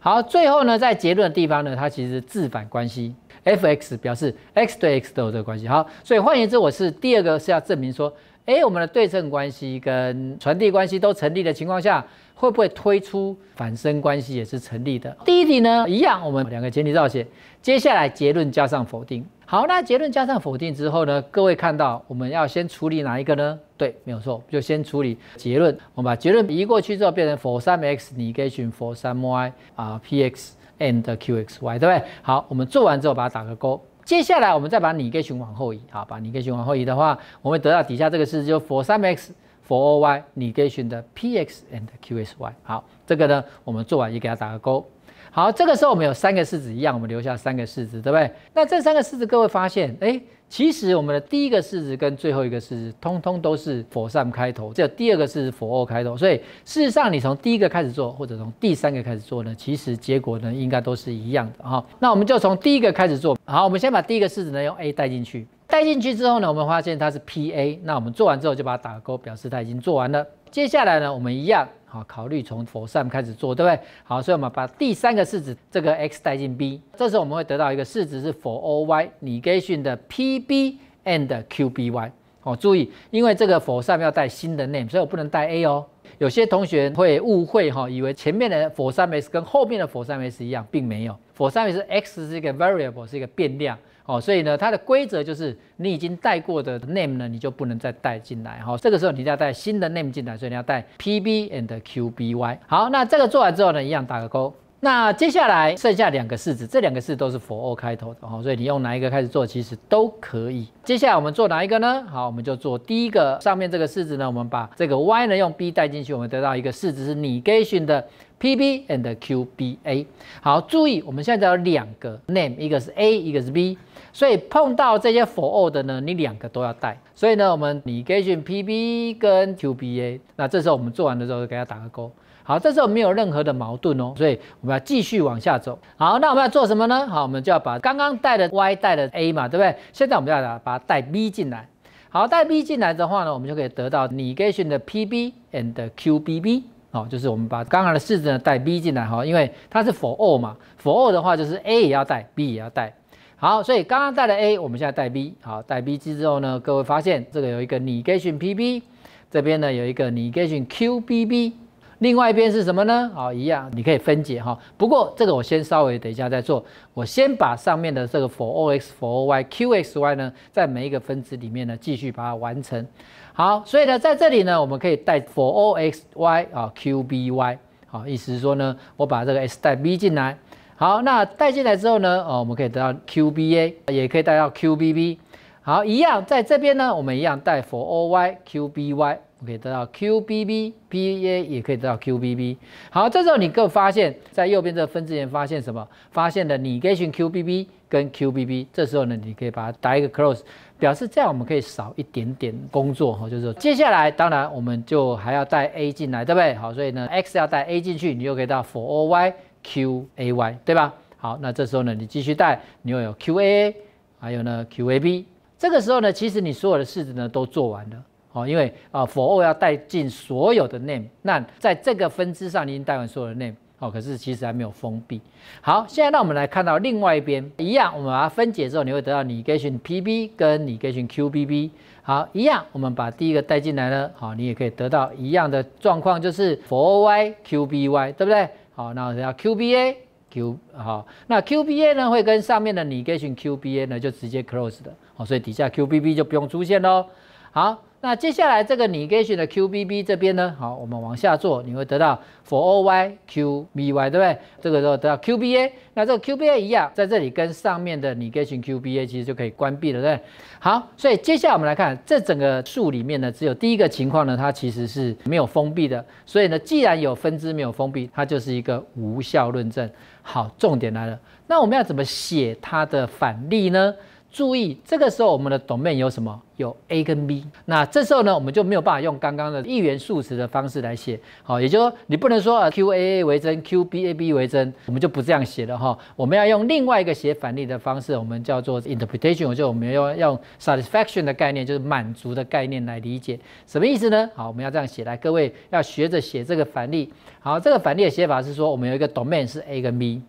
好，最后呢，在结论地方呢，它其实自反关系，f x 表示 x 对 x 都有这个关系。好，所以换言之，我是第二个是要证明说。哎，我们的对称关系跟传递关系都成立的情况下，会不会推出反生关系也是成立的？第一题呢，一样，我们两个前提照写，接下来结论加上否定。好，那结论加上否定之后呢，各位看到我们要先处理哪一个呢？对，没有错，就先处理结论。我们把结论移过去之后，变成 for some x negation for some y 啊 p x and q x y，对不对？好，我们做完之后把它打个勾。接下来，我们再把拟根群往后移，好，把拟根群往后移的话，我们得到底下这个式子，就 for s m x, for o y，拟根群的 p x and q s y。好，这个呢，我们做完也给它打个勾。好，这个时候我们有三个式子一样，我们留下三个式子，对不对？那这三个式子，各位发现，哎，其实我们的第一个式子跟最后一个式子，通通都是佛善开头，只有第二个是佛恶开头。所以事实上，你从第一个开始做，或者从第三个开始做呢，其实结果呢应该都是一样的哈。那我们就从第一个开始做。好，我们先把第一个式子呢用 a 带进去，带进去之后呢，我们发现它是 p a。那我们做完之后就把它打勾，表示它已经做完了。接下来呢，我们一样。好，考虑从佛山开始做，对不对？好，所以我们把第三个式子这个 x 带进 b，这时候我们会得到一个式子是 for O l y negation 的 p b and q b y。好，注意，因为这个佛山要带新的 name，所以我不能带 a 哦。有些同学会误会哈，以为前面的佛山没事跟后面的佛山没事一样，并没有。佛山没事 x 是一个 variable，是一个变量。哦，所以呢，它的规则就是你已经带过的 name 呢，你就不能再带进来哈。这个时候你要带新的 name 进来，所以你要带 PB and QBY。好，那这个做完之后呢，一样打个勾。那接下来剩下两个式子，这两个式都是 for 开头的哦，所以你用哪一个开始做，其实都可以。接下来我们做哪一个呢？好，我们就做第一个上面这个式子呢，我们把这个 y 呢用 b 带进去，我们得到一个式子是 negation 的 pb and qba。好，注意我们现在有两个 name，一个是 a，一个是 b，所以碰到这些 for all 的呢，你两个都要带。所以呢，我们 negation pb 跟 qba。那这时候我们做完的时候，给它打个勾。好，这时候没有任何的矛盾哦，所以我们要继续往下走。好，那我们要做什么呢？好，我们就要把刚刚带的 Y 带的 A 嘛，对不对？现在我们要把它带 B 进来。好，带 B 进来的话呢，我们就可以得到 Negation 的 PB and QBB。好，就是我们把刚刚的式子呢带 B 进来哈，因为它是否 l 嘛，否 l 的话就是 A 也要带，B 也要带。好，所以刚刚带了 A，我们现在带 B。好，带 B 之后呢，各位发现这个有一个 Negation PB，这边呢有一个 Negation QBB。另外一边是什么呢？哦，一样，你可以分解哈。不过这个我先稍微等一下再做，我先把上面的这个 for O X for O Y Q X Y 呢，在每一个分子里面呢，继续把它完成。好，所以呢，在这里呢，我们可以带 for O X Y 啊 Q B Y 好，意思是说呢，我把这个 X 带 B 进来。好，那带进来之后呢，哦，我们可以得到 Q B A，也可以带到 Q B B。好，一样，在这边呢，我们一样带 for O Y Q B Y。可以得到 Q B B b A，也可以得到 Q B B。好，这时候你更发现在右边这个分支里发现什么？发现了你跟上 Q B B 跟 Q B B。这时候呢，你可以把它打一个 close，表示这样我们可以少一点点工作哈。就是接下来，当然我们就还要带 A 进来，对不对？好，所以呢，X 要带 A 进去，你就可以到 For O Y Q A Y，对吧？好，那这时候呢，你继续带，你又有 Q A A，还有呢 Q A B。这个时候呢，其实你所有的式子呢都做完了。哦，因为啊，for 要带进所有的 name，那在这个分支上你已经带完所有的 name，好，可是其实还没有封闭。好，现在让我们来看到另外一边，一样，我们把它分解之后，你会得到 negation pb 跟 negation qbb。好，一样，我们把第一个带进来呢，好，你也可以得到一样的状况，就是 for y qby，对不对？好，那然要 qba q 好，那 qba 呢会跟上面的 negation qba 呢就直接 close 的，好，所以底下 qbb 就不用出现喽。好。那接下来这个 negation 的 Q B B 这边呢，好，我们往下做，你会得到 for O Y Q B Y，对不对？这个时候得到 Q B A，那这个 Q B A 一样，在这里跟上面的 negation Q B A 其实就可以关闭了，对不对？好，所以接下来我们来看这整个数里面呢，只有第一个情况呢，它其实是没有封闭的，所以呢，既然有分支没有封闭，它就是一个无效论证。好，重点来了，那我们要怎么写它的反例呢？注意，这个时候我们的 domain 有什么？有 A 跟 B。那这时候呢，我们就没有办法用刚刚的一元数值的方式来写，好，也就是说你不能说 q A A 为真，q B A B 为真，我们就不这样写了哈。我们要用另外一个写反例的方式，我们叫做 interpretation，我就我们要用 satisfaction 的概念，就是满足的概念来理解什么意思呢？好，我们要这样写，来，各位要学着写这个反例。好，这个反例的写法是说，我们有一个 domain 是 A 跟 B，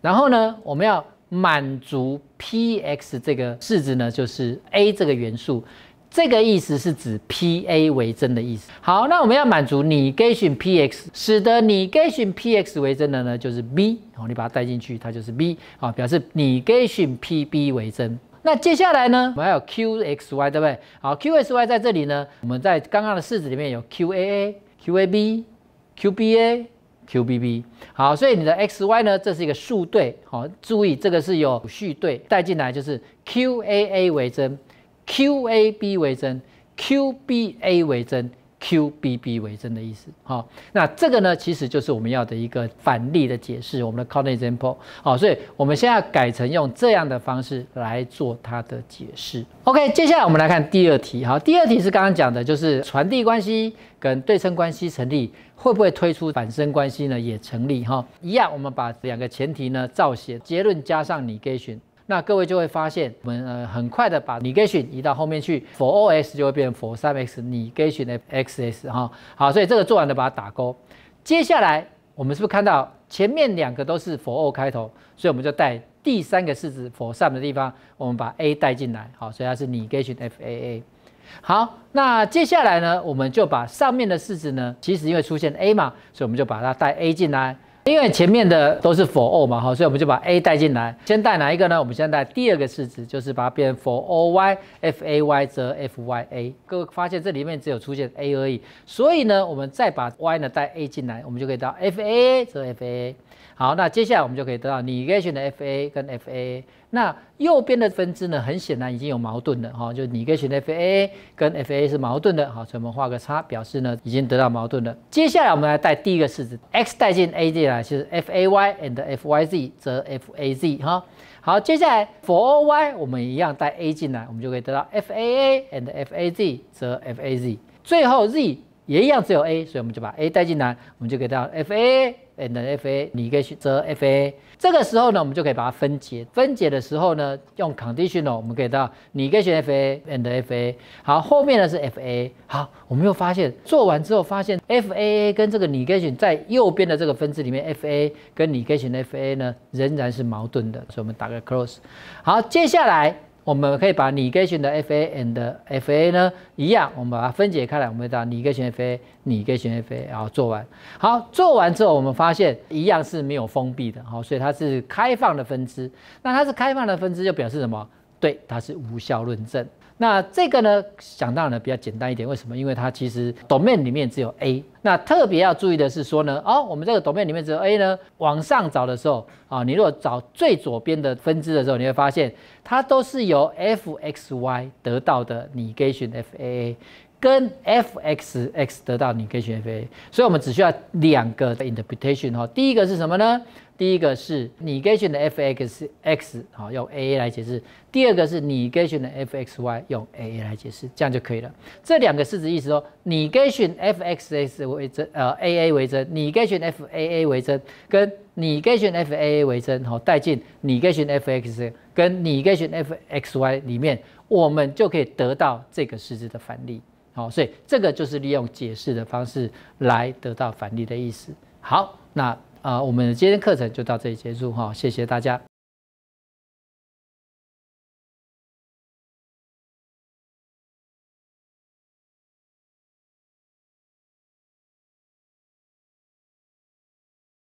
然后呢，我们要满足 p x 这个式子呢，就是 a 这个元素，这个意思是指 p a 为真的意思。好，那我们要满足 negation p x，使得 negation p x 为真的呢，就是 b，好，你把它代进去，它就是 b，好，表示 negation p b 为真。那接下来呢，我们还有 q x y，对不对？好，q x y 在这里呢，我们在刚刚的式子里面有 q a a，q a b，q b a。Q B B，好，所以你的 X Y 呢？这是一个数对，好，注意这个是有序对带进来，就是 Q A A 为真，Q A B 为真，Q B A 为真。QBB 为真的意思，好，那这个呢，其实就是我们要的一个反例的解释，我们的 counterexample，好，所以我们现在改成用这样的方式来做它的解释。OK，接下来我们来看第二题，好，第二题是刚刚讲的，就是传递关系跟对称关系成立，会不会推出反身关系呢？也成立哈，一样，我们把两个前提呢，造写结论加上 negation。那各位就会发现，我们呃很快的把 negation 移到后面去，for O S 就会变 for 3x，negation f x s 哈好，所以这个做完的把它打勾。接下来我们是不是看到前面两个都是 for O 开头，所以我们就带第三个式子 for sum 的地方，我们把 a 带进来，好，所以它是 negation f a a。好，那接下来呢，我们就把上面的式子呢，其实因为出现 a 嘛，所以我们就把它带 a 进来。因为前面的都是否偶嘛，哈，所以我们就把 a 带进来。先带哪一个呢？我们先带第二个式子，就是把它变 a 否偶 y f a y 则 f y a。各位发现这里面只有出现 a 而已，所以呢，我们再把 y 呢带 a 进来，我们就可以到 f a a 则 f a a。好，那接下来我们就可以得到，你可以选的 f a 跟 f a。那右边的分支呢，很显然已经有矛盾了哈，就你可以选 f a 跟 f a 是矛盾的，好，所以我们画个叉表示呢，已经得到矛盾了。接下来我们来带第一个式子，x 带进 a 进来，就是 f a y and f y z 则 f a z 哈。好，接下来 for y 我们一样带 a 进来，我们就可以得到 f a a and f a z 则 f a z。最后 z 也一样只有 a，所以我们就把 a 带进来，我们就可以得到 f a。and fa，你可以选择 fa，这个时候呢，我们就可以把它分解。分解的时候呢，用 conditional，我们可以到你可以选 fa and fa。好，后面呢是 fa。好，我们又发现做完之后，发现 faa 跟这个 negation 在右边的这个分支里面，fa 跟 negation fa 呢仍然是矛盾的，所以我们打个 close。好，接下来。我们可以把拟勾型的 F A and F A 呢一样，我们把它分解开来，我们到逆勾选 F A，逆勾选 F A，然后做完，好，做完之后我们发现一样是没有封闭的，好，所以它是开放的分支。那它是开放的分支，就表示什么？对，它是无效论证。那这个呢，想到呢比较简单一点，为什么？因为它其实 domain 里面只有 a。那特别要注意的是说呢，哦，我们这个 domain 里面只有 a 呢，往上找的时候，啊，你如果找最左边的分支的时候，你会发现它都是由 f x y 得到的，negation f a a，跟 f x x 得到 negation f a a。所以我们只需要两个的 interpretation 哈，第一个是什么呢？第一个是你该选的 f x x，好用 a a 来解释；第二个是你该选的 f x y，用 a a 来解释，这样就可以了。这两个式子意思说，你该选 f x x 为真，呃 a a 为真；你该选 f a a 为真，跟你该选 f a a 为真，好带进你该选 f x 跟你该选 f x y 里面，我们就可以得到这个式子的反例。好，所以这个就是利用解释的方式来得到反例的意思。好，那。啊，我们今天课程就到这里结束哈，谢谢大家。